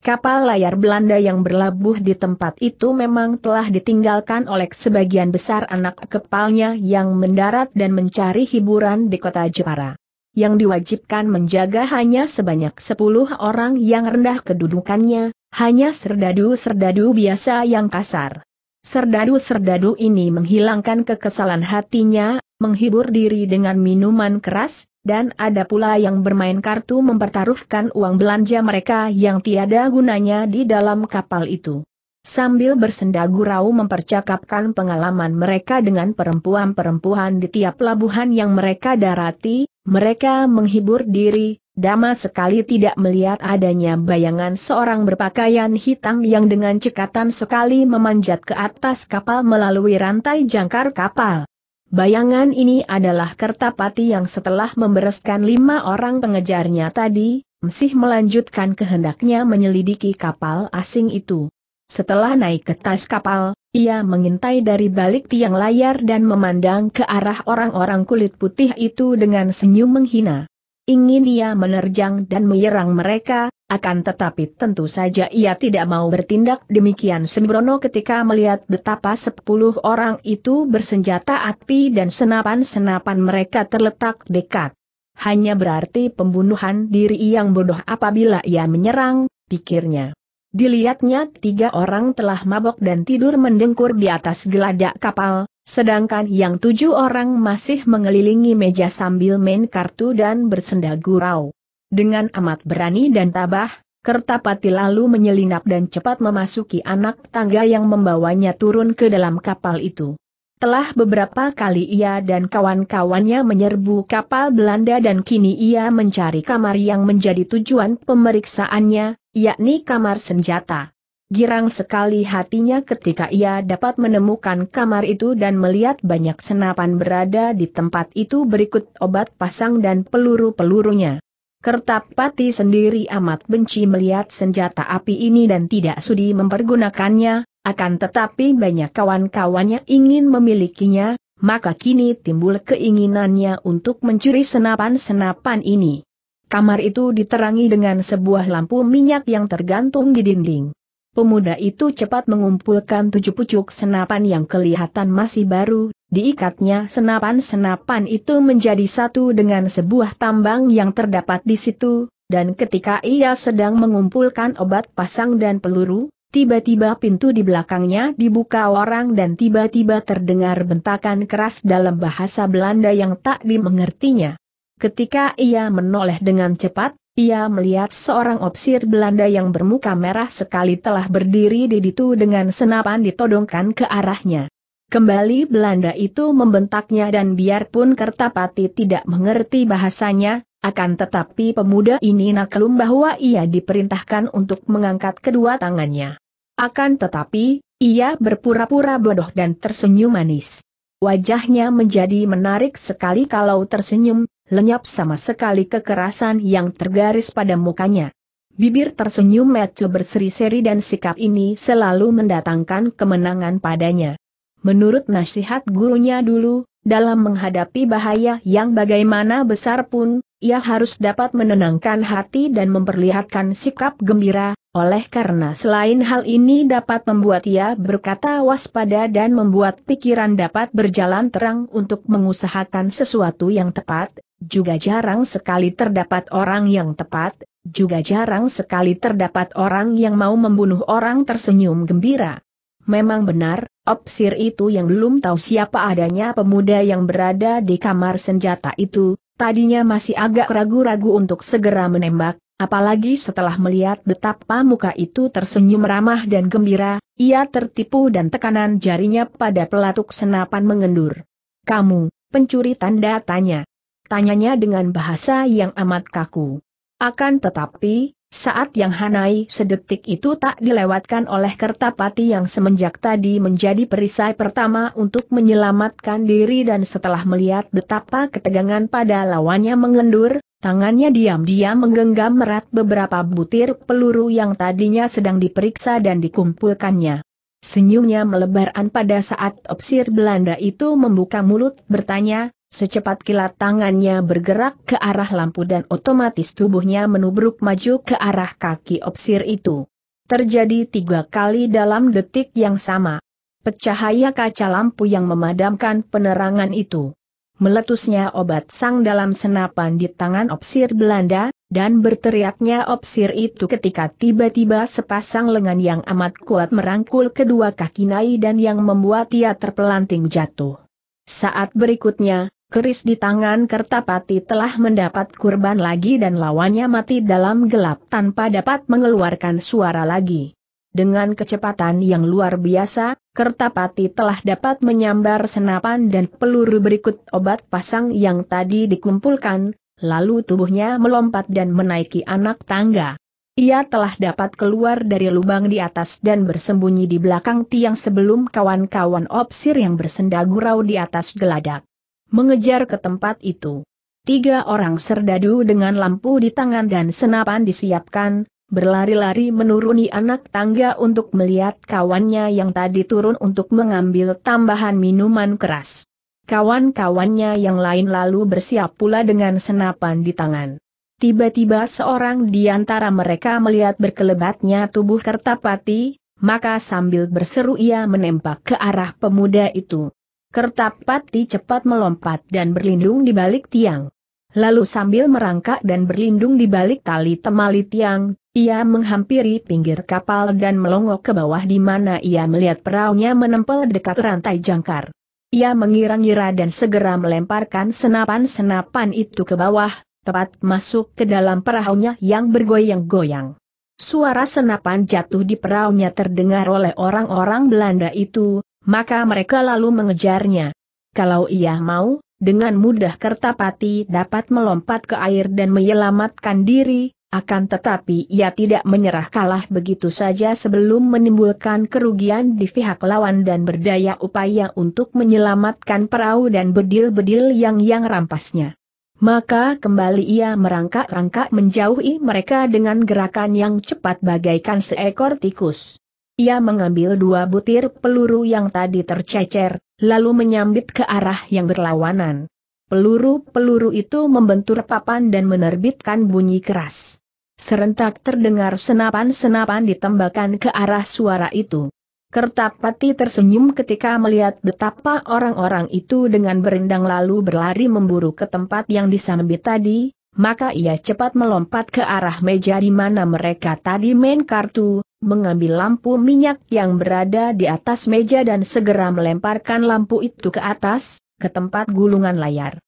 Kapal layar Belanda yang berlabuh di tempat itu memang telah ditinggalkan oleh sebagian besar anak kepalnya yang mendarat dan mencari hiburan di kota Jepara. Yang diwajibkan menjaga hanya sebanyak 10 orang yang rendah kedudukannya, hanya serdadu-serdadu biasa yang kasar. Serdadu-serdadu ini menghilangkan kekesalan hatinya, menghibur diri dengan minuman keras, dan ada pula yang bermain kartu mempertaruhkan uang belanja mereka yang tiada gunanya di dalam kapal itu. Sambil bersenda gurau mempercakapkan pengalaman mereka dengan perempuan-perempuan di tiap pelabuhan yang mereka darati, mereka menghibur diri, Dama sekali tidak melihat adanya bayangan seorang berpakaian hitam yang dengan cekatan sekali memanjat ke atas kapal melalui rantai jangkar kapal. Bayangan ini adalah Kertapati yang setelah membereskan lima orang pengejarnya tadi, masih melanjutkan kehendaknya menyelidiki kapal asing itu. Setelah naik ke tas kapal, ia mengintai dari balik tiang layar dan memandang ke arah orang-orang kulit putih itu dengan senyum menghina ingin ia menerjang dan menyerang mereka, akan tetapi tentu saja ia tidak mau bertindak demikian sembrono ketika melihat betapa sepuluh orang itu bersenjata api dan senapan-senapan mereka terletak dekat. Hanya berarti pembunuhan diri yang bodoh apabila ia menyerang, pikirnya. Dilihatnya tiga orang telah mabok dan tidur mendengkur di atas geladak kapal, Sedangkan yang tujuh orang masih mengelilingi meja sambil main kartu dan bersenda gurau. Dengan amat berani dan tabah, Kertapati lalu menyelinap dan cepat memasuki anak tangga yang membawanya turun ke dalam kapal itu. Telah beberapa kali ia dan kawan-kawannya menyerbu kapal Belanda dan kini ia mencari kamar yang menjadi tujuan pemeriksaannya, yakni kamar senjata. Girang sekali hatinya ketika ia dapat menemukan kamar itu dan melihat banyak senapan berada di tempat itu berikut obat pasang dan peluru-pelurunya. Kertapati sendiri amat benci melihat senjata api ini dan tidak sudi mempergunakannya, akan tetapi banyak kawan-kawannya ingin memilikinya, maka kini timbul keinginannya untuk mencuri senapan-senapan ini. Kamar itu diterangi dengan sebuah lampu minyak yang tergantung di dinding. Pemuda itu cepat mengumpulkan tujuh pucuk senapan yang kelihatan masih baru, diikatnya senapan-senapan itu menjadi satu dengan sebuah tambang yang terdapat di situ, dan ketika ia sedang mengumpulkan obat pasang dan peluru, tiba-tiba pintu di belakangnya dibuka orang dan tiba-tiba terdengar bentakan keras dalam bahasa Belanda yang tak dimengertinya. Ketika ia menoleh dengan cepat, ia melihat seorang opsir Belanda yang bermuka merah sekali telah berdiri di situ dengan senapan ditodongkan ke arahnya. Kembali Belanda itu membentaknya dan biarpun Kertapati tidak mengerti bahasanya, akan tetapi pemuda ini naklum bahwa ia diperintahkan untuk mengangkat kedua tangannya. Akan tetapi, ia berpura-pura bodoh dan tersenyum manis. Wajahnya menjadi menarik sekali kalau tersenyum, lenyap sama sekali kekerasan yang tergaris pada mukanya. Bibir tersenyum Matthew berseri-seri dan sikap ini selalu mendatangkan kemenangan padanya. Menurut nasihat gurunya dulu, dalam menghadapi bahaya yang bagaimana besar pun, ia harus dapat menenangkan hati dan memperlihatkan sikap gembira, oleh karena selain hal ini dapat membuat ia berkata waspada dan membuat pikiran dapat berjalan terang untuk mengusahakan sesuatu yang tepat, juga jarang sekali terdapat orang yang tepat, juga jarang sekali terdapat orang yang mau membunuh orang tersenyum gembira. Memang benar, Opsir itu yang belum tahu siapa adanya pemuda yang berada di kamar senjata itu, tadinya masih agak ragu-ragu untuk segera menembak, apalagi setelah melihat betapa muka itu tersenyum ramah dan gembira, ia tertipu dan tekanan jarinya pada pelatuk senapan mengendur. Kamu, pencuri tanda tanya. Tanyanya dengan bahasa yang amat kaku. Akan tetapi, saat yang Hanai sedetik itu tak dilewatkan oleh Kertapati yang semenjak tadi menjadi perisai pertama untuk menyelamatkan diri dan setelah melihat betapa ketegangan pada lawannya mengendur, tangannya diam-diam menggenggam erat beberapa butir peluru yang tadinya sedang diperiksa dan dikumpulkannya. Senyumnya melebaran pada saat opsir Belanda itu membuka mulut bertanya, Secepat kilat tangannya bergerak ke arah lampu dan otomatis tubuhnya menubruk maju ke arah kaki opsir itu. Terjadi tiga kali dalam detik yang sama. Pecahaya kaca lampu yang memadamkan penerangan itu. Meletusnya obat sang dalam senapan di tangan opsir Belanda, dan berteriaknya opsir itu ketika tiba-tiba sepasang lengan yang amat kuat merangkul kedua kaki Nai dan yang membuat ia terpelanting jatuh. Saat berikutnya, keris di tangan Kertapati telah mendapat kurban lagi dan lawannya mati dalam gelap tanpa dapat mengeluarkan suara lagi. Dengan kecepatan yang luar biasa, Kertapati telah dapat menyambar senapan dan peluru berikut obat pasang yang tadi dikumpulkan, lalu tubuhnya melompat dan menaiki anak tangga. Ia telah dapat keluar dari lubang di atas dan bersembunyi di belakang tiang sebelum kawan-kawan opsir yang bersenda gurau di atas geladak mengejar ke tempat itu. Tiga orang serdadu dengan lampu di tangan dan senapan disiapkan, berlari-lari menuruni anak tangga untuk melihat kawannya yang tadi turun untuk mengambil tambahan minuman keras. Kawan-kawannya yang lain lalu bersiap pula dengan senapan di tangan. Tiba-tiba seorang di antara mereka melihat berkelebatnya tubuh Kertapati, maka sambil berseru ia menembak ke arah pemuda itu. Kertapati cepat melompat dan berlindung di balik tiang. Lalu sambil merangkak dan berlindung di balik tali temali tiang, ia menghampiri pinggir kapal dan melongok ke bawah di mana ia melihat peraunya menempel dekat rantai jangkar. Ia mengira-ngira dan segera melemparkan senapan-senapan itu ke bawah, tepat masuk ke dalam perahunya yang bergoyang-goyang. Suara senapan jatuh di perahunya terdengar oleh orang-orang Belanda itu, maka mereka lalu mengejarnya. Kalau ia mau, dengan mudah Kertapati dapat melompat ke air dan menyelamatkan diri, akan tetapi ia tidak menyerah kalah begitu saja sebelum menimbulkan kerugian di pihak lawan dan berdaya upaya untuk menyelamatkan perahu dan bedil-bedil yang yang rampasnya. Maka kembali ia merangkak-rangkak menjauhi mereka dengan gerakan yang cepat bagaikan seekor tikus. Ia mengambil dua butir peluru yang tadi tercecer, lalu menyambit ke arah yang berlawanan. Peluru-peluru itu membentur papan dan menerbitkan bunyi keras. Serentak terdengar senapan-senapan ditembakkan ke arah suara itu. Kertapati tersenyum ketika melihat betapa orang-orang itu dengan berendang lalu berlari memburu ke tempat yang disambit tadi, maka ia cepat melompat ke arah meja di mana mereka tadi main kartu, mengambil lampu minyak yang berada di atas meja dan segera melemparkan lampu itu ke atas, ke tempat gulungan layar.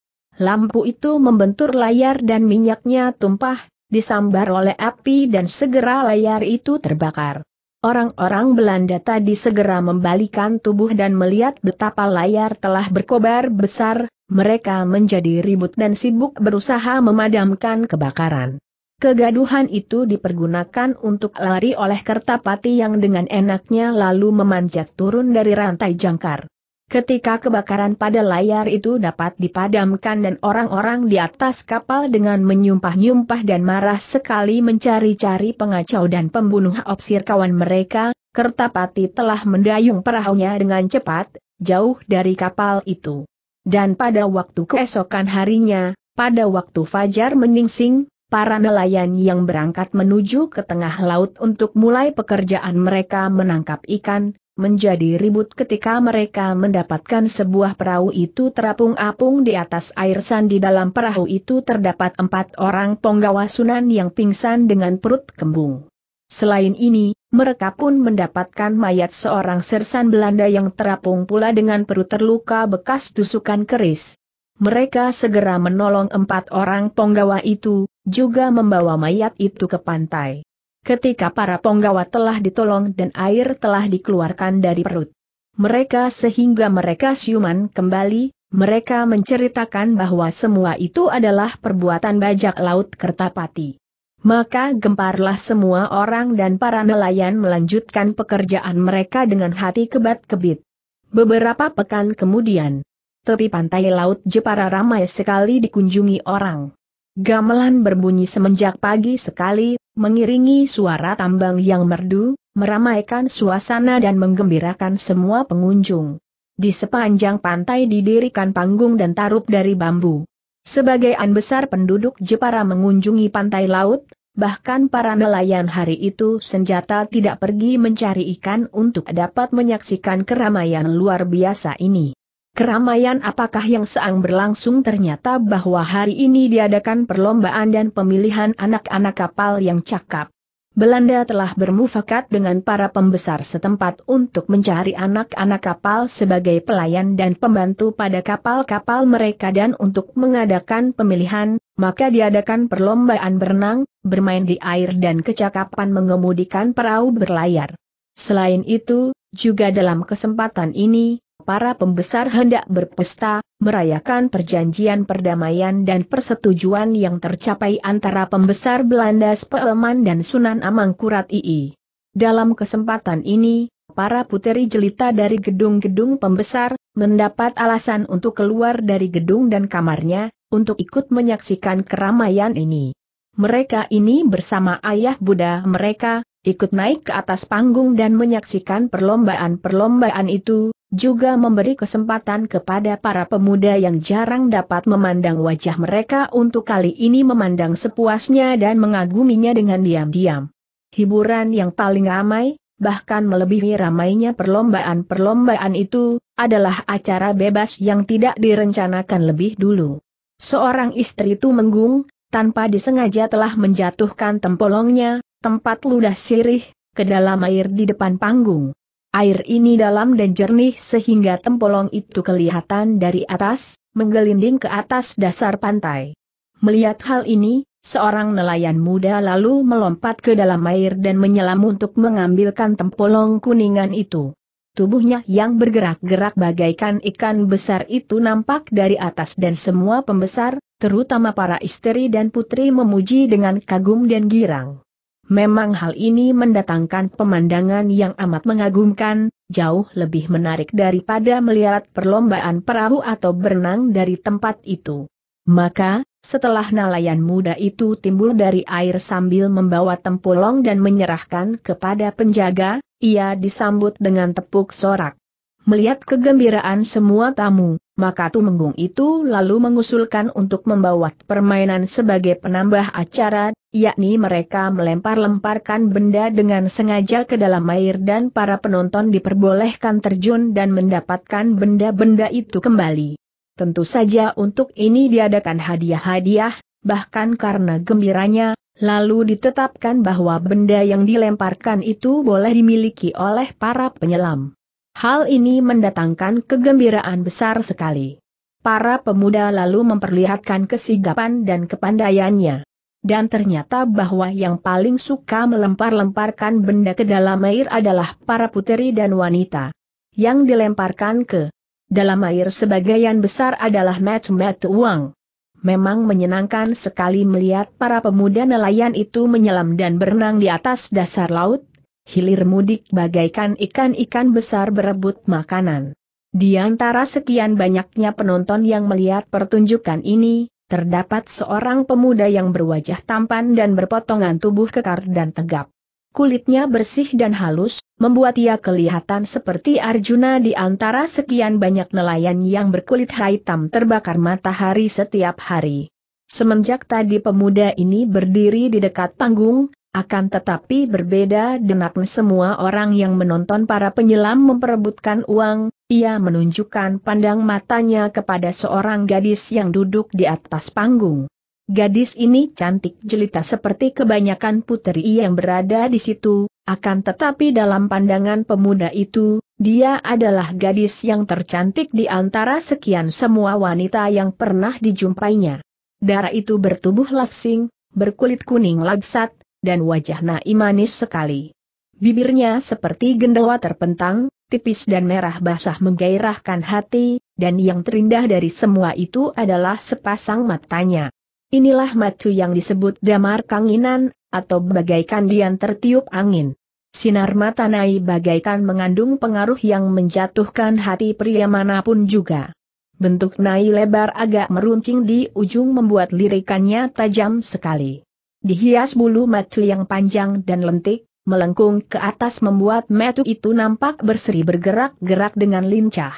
Lampu itu membentur layar dan minyaknya tumpah, disambar oleh api dan segera layar itu terbakar. Orang-orang Belanda tadi segera membalikan tubuh dan melihat betapa layar telah berkobar besar, mereka menjadi ribut dan sibuk berusaha memadamkan kebakaran. Kegaduhan itu dipergunakan untuk lari oleh Kertapati yang dengan enaknya lalu memanjat turun dari rantai jangkar. Ketika kebakaran pada layar itu dapat dipadamkan dan orang-orang di atas kapal dengan menyumpah-nyumpah dan marah sekali mencari-cari pengacau dan pembunuh opsir kawan mereka, Kertapati telah mendayung perahunya dengan cepat, jauh dari kapal itu. Dan pada waktu keesokan harinya, pada waktu fajar menyingsing, para nelayan yang berangkat menuju ke tengah laut untuk mulai pekerjaan mereka menangkap ikan, menjadi ribut ketika mereka mendapatkan sebuah perahu itu terapung-apung di atas air sandi dalam perahu itu terdapat empat orang penggawa sunan yang pingsan dengan perut kembung. Selain ini, mereka pun mendapatkan mayat seorang sersan Belanda yang terapung pula dengan perut terluka bekas tusukan keris. Mereka segera menolong empat orang penggawa itu, juga membawa mayat itu ke pantai ketika para penggawa telah ditolong dan air telah dikeluarkan dari perut mereka sehingga mereka siuman kembali, mereka menceritakan bahwa semua itu adalah perbuatan bajak laut Kertapati. Maka gemparlah semua orang dan para nelayan melanjutkan pekerjaan mereka dengan hati kebat-kebit. Beberapa pekan kemudian, tepi pantai Laut Jepara ramai sekali dikunjungi orang. Gamelan berbunyi semenjak pagi sekali, mengiringi suara tambang yang merdu, meramaikan suasana dan menggembirakan semua pengunjung. Di sepanjang pantai didirikan panggung dan tarup dari bambu. Sebagian besar penduduk Jepara mengunjungi pantai laut, bahkan para nelayan hari itu senjata tidak pergi mencari ikan untuk dapat menyaksikan keramaian luar biasa ini. Keramaian apakah yang seang berlangsung ternyata bahwa hari ini diadakan perlombaan dan pemilihan anak-anak kapal yang cakap. Belanda telah bermufakat dengan para pembesar setempat untuk mencari anak-anak kapal sebagai pelayan dan pembantu pada kapal-kapal mereka dan untuk mengadakan pemilihan, maka diadakan perlombaan berenang, bermain di air dan kecakapan mengemudikan perahu berlayar. Selain itu, juga dalam kesempatan ini, para pembesar hendak berpesta, merayakan perjanjian perdamaian dan persetujuan yang tercapai antara pembesar Belanda Speleman dan Sunan Amangkurat II. Dalam kesempatan ini, para puteri jelita dari gedung-gedung pembesar, mendapat alasan untuk keluar dari gedung dan kamarnya, untuk ikut menyaksikan keramaian ini. Mereka ini bersama ayah Buddha mereka, ikut naik ke atas panggung dan menyaksikan perlombaan-perlombaan itu, juga memberi kesempatan kepada para pemuda yang jarang dapat memandang wajah mereka untuk kali ini memandang sepuasnya dan mengaguminya dengan diam-diam. Hiburan yang paling ramai, bahkan melebihi ramainya perlombaan-perlombaan itu, adalah acara bebas yang tidak direncanakan lebih dulu. Seorang istri itu menggung, tanpa disengaja telah menjatuhkan tempolongnya, tempat ludah sirih, ke dalam air di depan panggung. Air ini dalam dan jernih sehingga tempolong itu kelihatan dari atas, menggelinding ke atas dasar pantai. Melihat hal ini, seorang nelayan muda lalu melompat ke dalam air dan menyelam untuk mengambilkan tempolong kuningan itu. Tubuhnya yang bergerak-gerak bagaikan ikan besar itu nampak dari atas dan semua pembesar, terutama para istri dan putri memuji dengan kagum dan girang. Memang hal ini mendatangkan pemandangan yang amat mengagumkan, jauh lebih menarik daripada melihat perlombaan perahu atau berenang dari tempat itu. Maka, setelah nelayan muda itu timbul dari air sambil membawa tempulong dan menyerahkan kepada penjaga, ia disambut dengan tepuk sorak. Melihat kegembiraan semua tamu, maka Tumenggung itu lalu mengusulkan untuk membawa permainan sebagai penambah acara, yakni mereka melempar-lemparkan benda dengan sengaja ke dalam air dan para penonton diperbolehkan terjun dan mendapatkan benda-benda itu kembali. Tentu saja untuk ini diadakan hadiah-hadiah, bahkan karena gembiranya, lalu ditetapkan bahwa benda yang dilemparkan itu boleh dimiliki oleh para penyelam. Hal ini mendatangkan kegembiraan besar sekali. Para pemuda lalu memperlihatkan kesigapan dan kepandaiannya. Dan ternyata bahwa yang paling suka melempar-lemparkan benda ke dalam air adalah para puteri dan wanita. Yang dilemparkan ke dalam air sebagian besar adalah mat-mat uang. Memang menyenangkan sekali melihat para pemuda nelayan itu menyelam dan berenang di atas dasar laut, hilir mudik bagaikan ikan-ikan besar berebut makanan. Di antara sekian banyaknya penonton yang melihat pertunjukan ini, terdapat seorang pemuda yang berwajah tampan dan berpotongan tubuh kekar dan tegap. Kulitnya bersih dan halus, membuat ia kelihatan seperti Arjuna di antara sekian banyak nelayan yang berkulit hitam terbakar matahari setiap hari. Semenjak tadi pemuda ini berdiri di dekat panggung, akan tetapi berbeda dengan semua orang yang menonton para penyelam memperebutkan uang, ia menunjukkan pandang matanya kepada seorang gadis yang duduk di atas panggung. Gadis ini cantik jelita seperti kebanyakan putri yang berada di situ, akan tetapi dalam pandangan pemuda itu, dia adalah gadis yang tercantik di antara sekian semua wanita yang pernah dijumpainya. Darah itu bertubuh laksing, berkulit kuning laksat, dan wajah Nai sekali. Bibirnya seperti gendawa terpentang, tipis dan merah basah menggairahkan hati, dan yang terindah dari semua itu adalah sepasang matanya. Inilah matu yang disebut damar kanginan, atau bagaikan dian tertiup angin. Sinar mata Nai bagaikan mengandung pengaruh yang menjatuhkan hati pria manapun juga. Bentuk Nai lebar agak meruncing di ujung membuat lirikannya tajam sekali dihias bulu metu yang panjang dan lentik, melengkung ke atas membuat metu itu nampak berseri bergerak-gerak dengan lincah.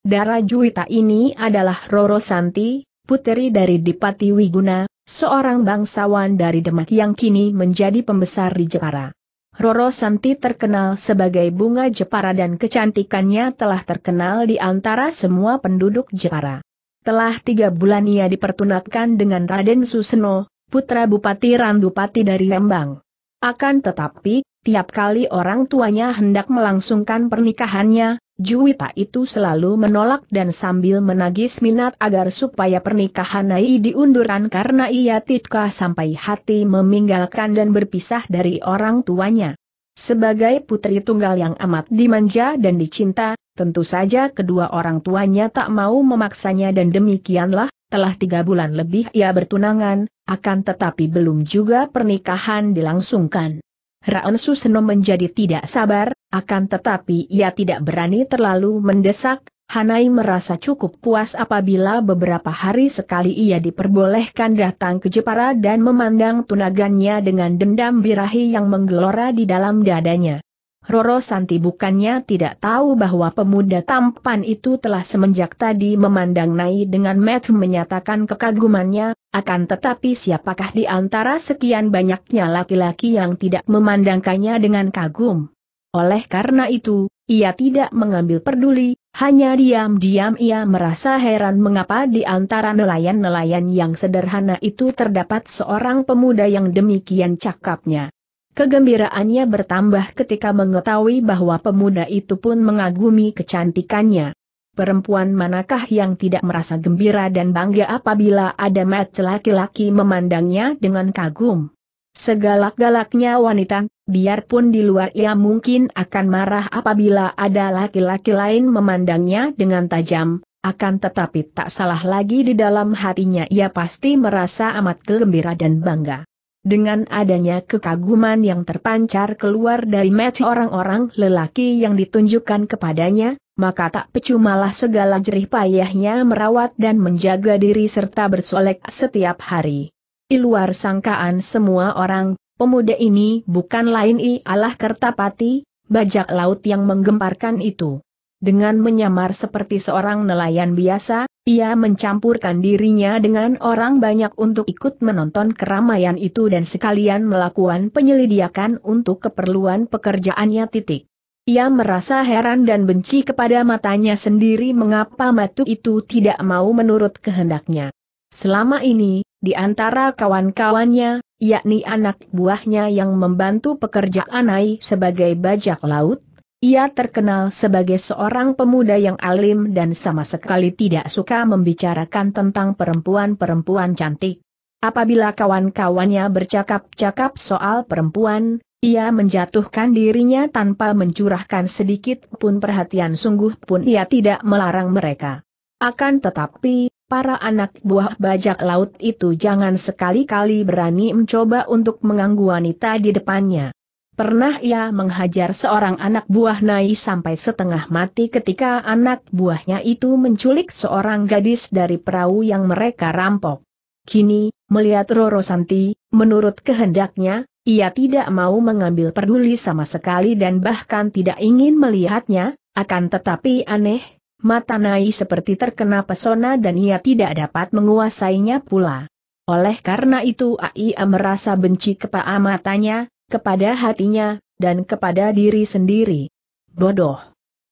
Darah Juwita ini adalah Roro Santi, puteri dari Dipati Wiguna, seorang bangsawan dari Demak yang kini menjadi pembesar di Jepara. Roro Santi terkenal sebagai bunga Jepara dan kecantikannya telah terkenal di antara semua penduduk Jepara. Telah tiga bulan ia dipertunakkan dengan Raden Suseno, putra Bupati Randupati dari Rembang. Akan tetapi, tiap kali orang tuanya hendak melangsungkan pernikahannya, Juwita itu selalu menolak dan sambil menagis minat agar supaya pernikahan Nai diundurkan karena ia titka sampai hati meminggalkan dan berpisah dari orang tuanya. Sebagai putri tunggal yang amat dimanja dan dicinta, tentu saja kedua orang tuanya tak mau memaksanya dan demikianlah, telah tiga bulan lebih ia bertunangan, akan tetapi belum juga pernikahan dilangsungkan. Raon Suseno menjadi tidak sabar, akan tetapi ia tidak berani terlalu mendesak, Hanai merasa cukup puas apabila beberapa hari sekali ia diperbolehkan datang ke Jepara dan memandang tunagannya dengan dendam birahi yang menggelora di dalam dadanya. Roro Santi bukannya tidak tahu bahwa pemuda tampan itu telah semenjak tadi memandang Nai dengan match menyatakan kekagumannya, akan tetapi siapakah di antara sekian banyaknya laki-laki yang tidak memandangkannya dengan kagum. Oleh karena itu, ia tidak mengambil peduli, hanya diam-diam ia merasa heran mengapa di antara nelayan-nelayan yang sederhana itu terdapat seorang pemuda yang demikian cakapnya. Kegembiraannya bertambah ketika mengetahui bahwa pemuda itu pun mengagumi kecantikannya. Perempuan manakah yang tidak merasa gembira dan bangga apabila ada mat laki-laki memandangnya dengan kagum? Segalak-galaknya wanita, biarpun di luar ia mungkin akan marah apabila ada laki-laki lain memandangnya dengan tajam, akan tetapi tak salah lagi di dalam hatinya ia pasti merasa amat gembira dan bangga. Dengan adanya kekaguman yang terpancar keluar dari mata orang-orang lelaki yang ditunjukkan kepadanya, maka tak pecumalah segala jerih payahnya merawat dan menjaga diri serta bersolek setiap hari. Iluar luar sangkaan semua orang, pemuda ini bukan lain ialah Kertapati, bajak laut yang menggemparkan itu. Dengan menyamar seperti seorang nelayan biasa, ia mencampurkan dirinya dengan orang banyak untuk ikut menonton keramaian itu dan sekalian melakukan penyelidikan untuk keperluan pekerjaannya titik. Ia merasa heran dan benci kepada matanya sendiri mengapa matu itu tidak mau menurut kehendaknya. Selama ini, di antara kawan-kawannya, yakni anak buahnya yang membantu pekerjaan Ai sebagai bajak laut, ia terkenal sebagai seorang pemuda yang alim dan sama sekali tidak suka membicarakan tentang perempuan-perempuan cantik. Apabila kawan-kawannya bercakap-cakap soal perempuan, ia menjatuhkan dirinya tanpa mencurahkan sedikit pun perhatian sungguh pun ia tidak melarang mereka. Akan tetapi, para anak buah bajak laut itu jangan sekali-kali berani mencoba untuk mengganggu wanita di depannya. Pernah ia menghajar seorang anak buah Nai sampai setengah mati ketika anak buahnya itu menculik seorang gadis dari perahu yang mereka rampok. Kini, melihat Roro Santi, menurut kehendaknya, ia tidak mau mengambil peduli sama sekali dan bahkan tidak ingin melihatnya, akan tetapi aneh, mata Nai seperti terkena pesona dan ia tidak dapat menguasainya pula. Oleh karena itu Aia merasa benci kepada matanya, kepada hatinya, dan kepada diri sendiri. Bodoh.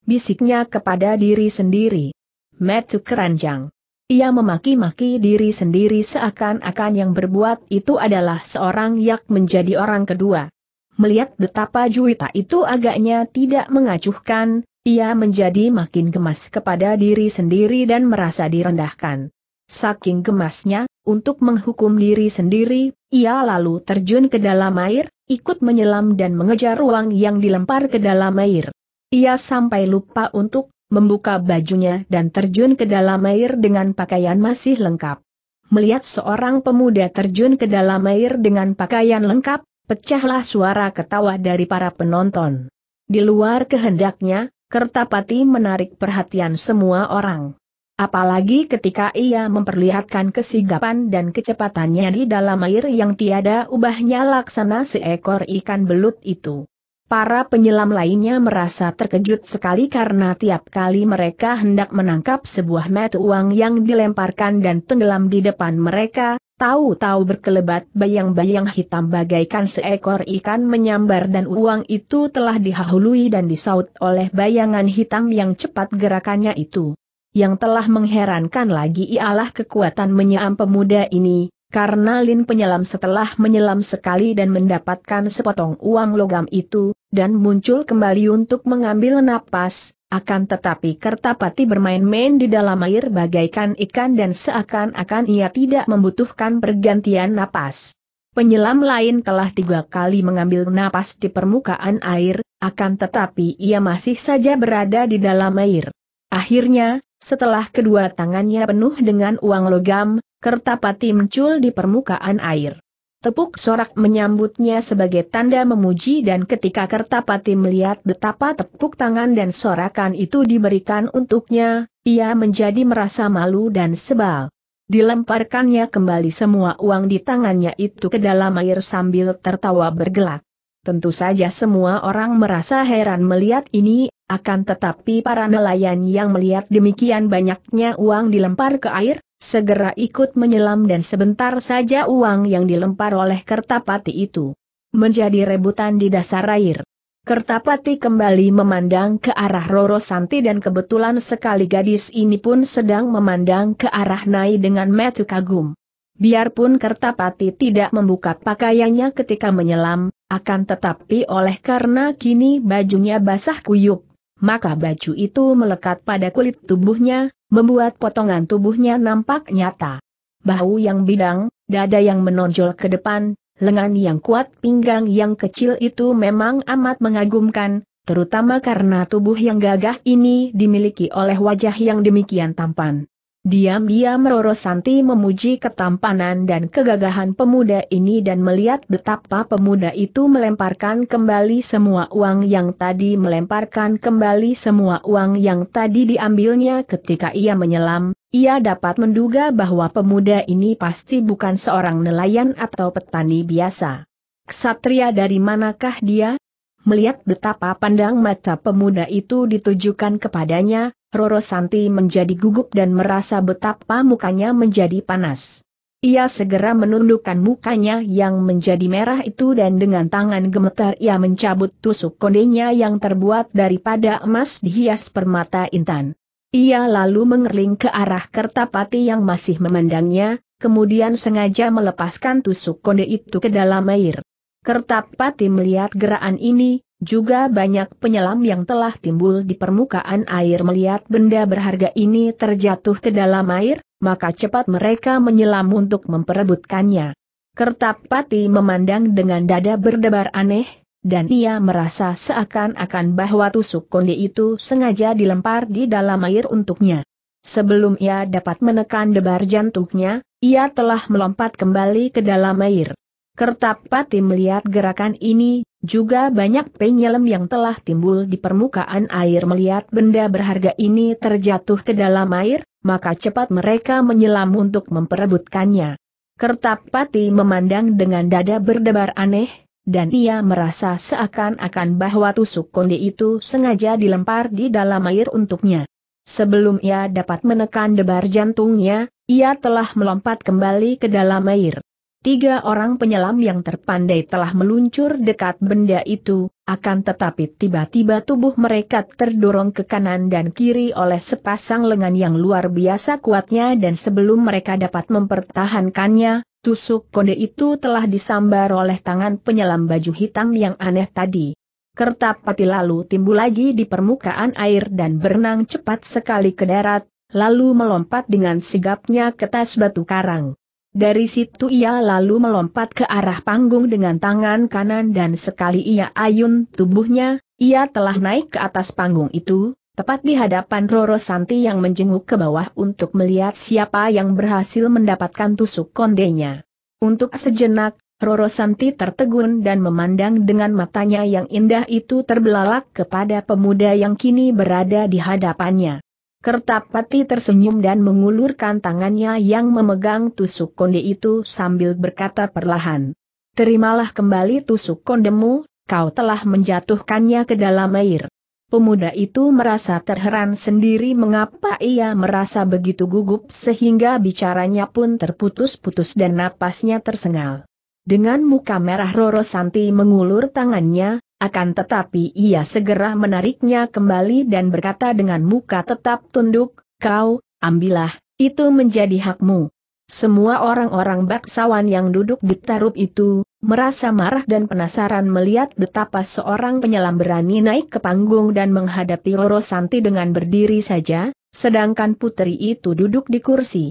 Bisiknya kepada diri sendiri. Metu keranjang. Ia memaki-maki diri sendiri seakan-akan yang berbuat itu adalah seorang yak menjadi orang kedua. Melihat betapa Juwita itu agaknya tidak mengacuhkan, ia menjadi makin gemas kepada diri sendiri dan merasa direndahkan. Saking gemasnya, untuk menghukum diri sendiri, ia lalu terjun ke dalam air, ikut menyelam dan mengejar uang yang dilempar ke dalam air. Ia sampai lupa untuk membuka bajunya dan terjun ke dalam air dengan pakaian masih lengkap. Melihat seorang pemuda terjun ke dalam air dengan pakaian lengkap, pecahlah suara ketawa dari para penonton. Di luar kehendaknya, Kertapati menarik perhatian semua orang. Apalagi ketika ia memperlihatkan kesigapan dan kecepatannya di dalam air yang tiada ubahnya laksana seekor ikan belut itu. Para penyelam lainnya merasa terkejut sekali karena tiap kali mereka hendak menangkap sebuah metu uang yang dilemparkan dan tenggelam di depan mereka, tahu-tahu berkelebat bayang-bayang hitam bagaikan seekor ikan menyambar dan uang itu telah dihahului dan disaut oleh bayangan hitam yang cepat gerakannya itu yang telah mengherankan lagi ialah kekuatan menyeam pemuda ini, karena Lin penyelam setelah menyelam sekali dan mendapatkan sepotong uang logam itu, dan muncul kembali untuk mengambil napas, akan tetapi Kertapati bermain-main di dalam air bagaikan ikan dan seakan-akan ia tidak membutuhkan pergantian napas. Penyelam lain telah tiga kali mengambil napas di permukaan air, akan tetapi ia masih saja berada di dalam air. Akhirnya, setelah kedua tangannya penuh dengan uang logam, Kertapati muncul di permukaan air. Tepuk sorak menyambutnya sebagai tanda memuji dan ketika Kertapati melihat betapa tepuk tangan dan sorakan itu diberikan untuknya, ia menjadi merasa malu dan sebal. Dilemparkannya kembali semua uang di tangannya itu ke dalam air sambil tertawa bergelak. Tentu saja semua orang merasa heran melihat ini, akan tetapi para nelayan yang melihat demikian banyaknya uang dilempar ke air, segera ikut menyelam dan sebentar saja uang yang dilempar oleh Kertapati itu menjadi rebutan di dasar air. Kertapati kembali memandang ke arah Roro Santi dan kebetulan sekali gadis ini pun sedang memandang ke arah Nai dengan metu kagum. Biarpun Kertapati tidak membuka pakaiannya ketika menyelam, akan tetapi oleh karena kini bajunya basah kuyup, maka baju itu melekat pada kulit tubuhnya, membuat potongan tubuhnya nampak nyata. Bahu yang bidang, dada yang menonjol ke depan, lengan yang kuat pinggang yang kecil itu memang amat mengagumkan, terutama karena tubuh yang gagah ini dimiliki oleh wajah yang demikian tampan. Diam-diam Roro Santi memuji ketampanan dan kegagahan pemuda ini dan melihat betapa pemuda itu melemparkan kembali semua uang yang tadi melemparkan kembali semua uang yang tadi diambilnya ketika ia menyelam, ia dapat menduga bahwa pemuda ini pasti bukan seorang nelayan atau petani biasa. Ksatria dari manakah dia? Melihat betapa pandang mata pemuda itu ditujukan kepadanya, Roro Santi menjadi gugup dan merasa betapa mukanya menjadi panas. Ia segera menundukkan mukanya yang menjadi merah itu dan dengan tangan gemetar ia mencabut tusuk kondenya yang terbuat daripada emas dihias permata intan. Ia lalu mengerling ke arah Kertapati yang masih memandangnya, kemudian sengaja melepaskan tusuk konde itu ke dalam air. Kertapati melihat gerakan ini, juga banyak penyelam yang telah timbul di permukaan air melihat benda berharga ini terjatuh ke dalam air, maka cepat mereka menyelam untuk memperebutkannya. Kertapati memandang dengan dada berdebar aneh, dan ia merasa seakan-akan bahwa tusuk konde itu sengaja dilempar di dalam air untuknya. Sebelum ia dapat menekan debar jantungnya, ia telah melompat kembali ke dalam air. Kertapati melihat gerakan ini, juga banyak penyelam yang telah timbul di permukaan air melihat benda berharga ini terjatuh ke dalam air, maka cepat mereka menyelam untuk memperebutkannya. Kertapati memandang dengan dada berdebar aneh, dan ia merasa seakan-akan bahwa tusuk konde itu sengaja dilempar di dalam air untuknya. Sebelum ia dapat menekan debar jantungnya, ia telah melompat kembali ke dalam air. Tiga orang penyelam yang terpandai telah meluncur dekat benda itu, akan tetapi tiba-tiba tubuh mereka terdorong ke kanan dan kiri oleh sepasang lengan yang luar biasa kuatnya dan sebelum mereka dapat mempertahankannya, tusuk kode itu telah disambar oleh tangan penyelam baju hitam yang aneh tadi. Kertapati lalu timbul lagi di permukaan air dan berenang cepat sekali ke darat, lalu melompat dengan sigapnya ke tas batu karang. Dari situ ia lalu melompat ke arah panggung dengan tangan kanan dan sekali ia ayun tubuhnya, ia telah naik ke atas panggung itu, tepat di hadapan Roro Santi yang menjenguk ke bawah untuk melihat siapa yang berhasil mendapatkan tusuk kondenya. Untuk sejenak, Roro Santi tertegun dan memandang dengan matanya yang indah itu terbelalak kepada pemuda yang kini berada di hadapannya. Kertapati tersenyum dan mengulurkan tangannya yang memegang tusuk konde itu sambil berkata perlahan. Terimalah kembali tusuk kondemu, kau telah menjatuhkannya ke dalam air. Pemuda itu merasa terheran sendiri mengapa ia merasa begitu gugup sehingga bicaranya pun terputus-putus dan napasnya tersengal. Dengan muka merah Roro Santi mengulur tangannya, akan tetapi ia segera menariknya kembali dan berkata dengan muka tetap tunduk, kau, ambillah, itu menjadi hakmu. Semua orang-orang baksawan yang duduk di tarub itu, merasa marah dan penasaran melihat betapa seorang penyelam berani naik ke panggung dan menghadapi Roro Santi dengan berdiri saja, sedangkan putri itu duduk di kursi.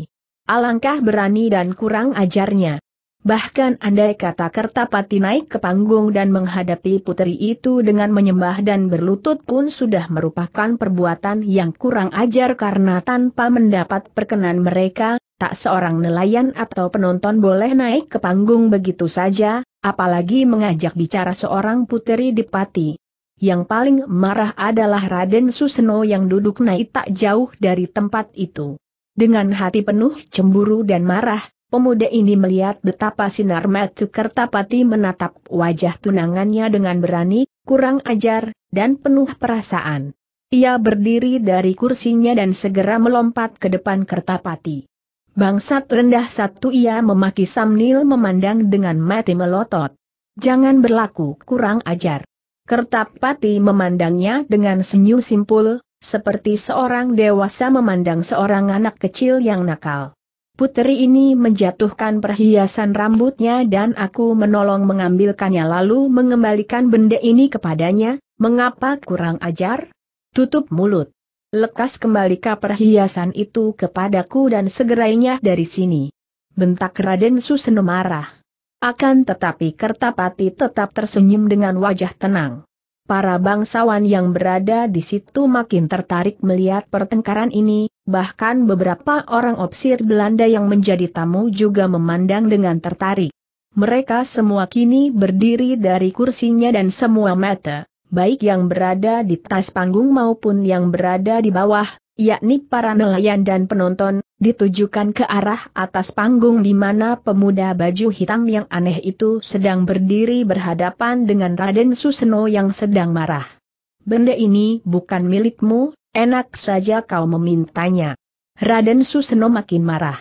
Alangkah berani dan kurang ajarnya. Bahkan andai kata Kertapati naik ke panggung dan menghadapi putri itu dengan menyembah dan berlutut pun sudah merupakan perbuatan yang kurang ajar karena tanpa mendapat perkenan mereka, tak seorang nelayan atau penonton boleh naik ke panggung begitu saja, apalagi mengajak bicara seorang putri dipati. Yang paling marah adalah Raden Susno yang duduk naik tak jauh dari tempat itu. Dengan hati penuh cemburu dan marah, Pemuda ini melihat betapa sinar mata Kertapati menatap wajah tunangannya dengan berani, kurang ajar, dan penuh perasaan. Ia berdiri dari kursinya dan segera melompat ke depan Kertapati. Bangsat rendah satu ia memaki Samnil memandang dengan mati melotot. Jangan berlaku kurang ajar. Kertapati memandangnya dengan senyum simpul, seperti seorang dewasa memandang seorang anak kecil yang nakal. Puteri ini menjatuhkan perhiasan rambutnya dan aku menolong mengambilkannya lalu mengembalikan benda ini kepadanya, mengapa kurang ajar? Tutup mulut. Lekas kembalikan perhiasan itu kepadaku dan segerainya dari sini. Bentak Raden Suseno marah. Akan tetapi Kertapati tetap tersenyum dengan wajah tenang. Para bangsawan yang berada di situ makin tertarik melihat pertengkaran ini, bahkan beberapa orang opsir Belanda yang menjadi tamu juga memandang dengan tertarik. Mereka semua kini berdiri dari kursinya dan semua mata, baik yang berada di tas panggung maupun yang berada di bawah, yakni para nelayan dan penonton, ditujukan ke arah atas panggung di mana pemuda baju hitam yang aneh itu sedang berdiri berhadapan dengan Raden Suseno yang sedang marah. Benda ini bukan milikmu, Enak saja kau memintanya. Raden Suseno makin marah.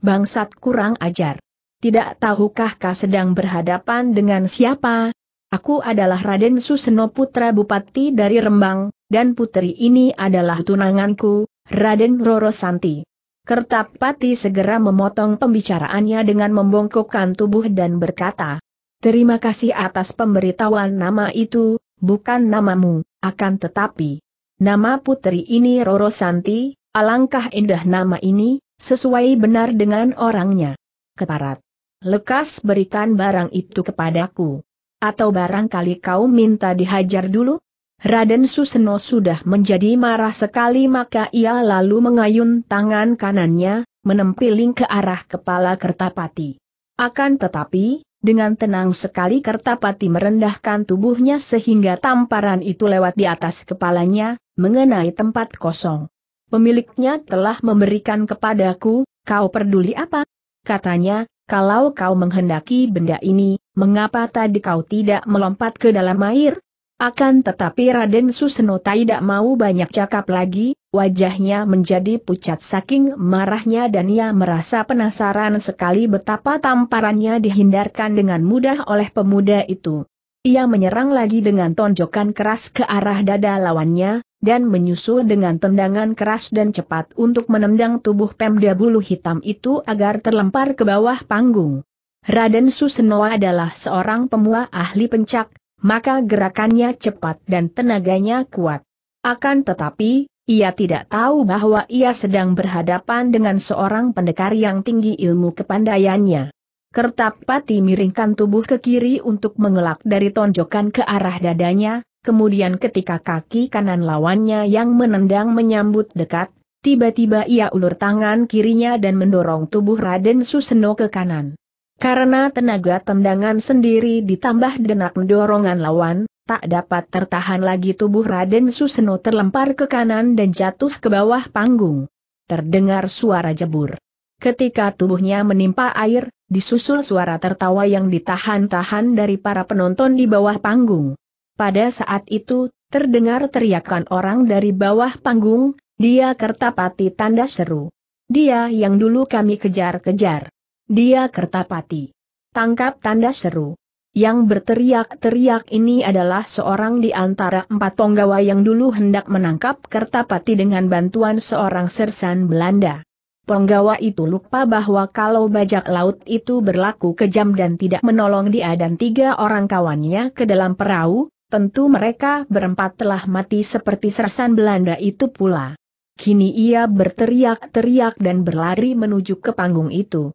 Bangsat kurang ajar. Tidak tahukah kau sedang berhadapan dengan siapa? Aku adalah Raden Suseno putra bupati dari Rembang, dan putri ini adalah tunanganku, Raden Roro Santi. Kertapati segera memotong pembicaraannya dengan membongkokkan tubuh dan berkata, Terima kasih atas pemberitahuan nama itu, bukan namamu, akan tetapi, Nama putri ini Roro Santi, alangkah indah nama ini, sesuai benar dengan orangnya. Keparat. Lekas berikan barang itu kepadaku. Atau barangkali kau minta dihajar dulu? Raden Suseno sudah menjadi marah sekali maka ia lalu mengayun tangan kanannya, menempiling ke arah kepala Kertapati. Akan tetapi, dengan tenang sekali Kertapati merendahkan tubuhnya sehingga tamparan itu lewat di atas kepalanya, mengenai tempat kosong. Pemiliknya telah memberikan kepadaku, kau peduli apa? Katanya, kalau kau menghendaki benda ini, mengapa tadi kau tidak melompat ke dalam air? Akan tetapi Raden Suseno tidak mau banyak cakap lagi, wajahnya menjadi pucat saking marahnya dan ia merasa penasaran sekali betapa tamparannya dihindarkan dengan mudah oleh pemuda itu. Ia menyerang lagi dengan tonjokan keras ke arah dada lawannya, dan menyusul dengan tendangan keras dan cepat untuk menendang tubuh Pemda Bulu Hitam itu agar terlempar ke bawah panggung. Raden Suseno adalah seorang pemula ahli pencak, maka gerakannya cepat dan tenaganya kuat. Akan tetapi, ia tidak tahu bahwa ia sedang berhadapan dengan seorang pendekar yang tinggi ilmu kepandaiannya. Kertapati miringkan tubuh ke kiri untuk mengelak dari tonjokan ke arah dadanya, Kemudian ketika kaki kanan lawannya yang menendang menyambut dekat, tiba-tiba ia ulur tangan kirinya dan mendorong tubuh Raden Suseno ke kanan. Karena tenaga tendangan sendiri ditambah denak dorongan lawan, tak dapat tertahan lagi tubuh Raden Suseno terlempar ke kanan dan jatuh ke bawah panggung. Terdengar suara jebur. Ketika tubuhnya menimpa air, disusul suara tertawa yang ditahan-tahan dari para penonton di bawah panggung. Pada saat itu, terdengar teriakan orang dari bawah panggung, dia Kertapati tanda seru. Dia yang dulu kami kejar-kejar. Dia Kertapati. Tangkap tanda seru. Yang berteriak-teriak ini adalah seorang di antara empat penggawa yang dulu hendak menangkap Kertapati dengan bantuan seorang sersan Belanda. Penggawa itu lupa bahwa kalau bajak laut itu berlaku kejam dan tidak menolong dia dan tiga orang kawannya ke dalam perahu, tentu mereka berempat telah mati seperti sersan Belanda itu pula. Kini ia berteriak-teriak dan berlari menuju ke panggung itu.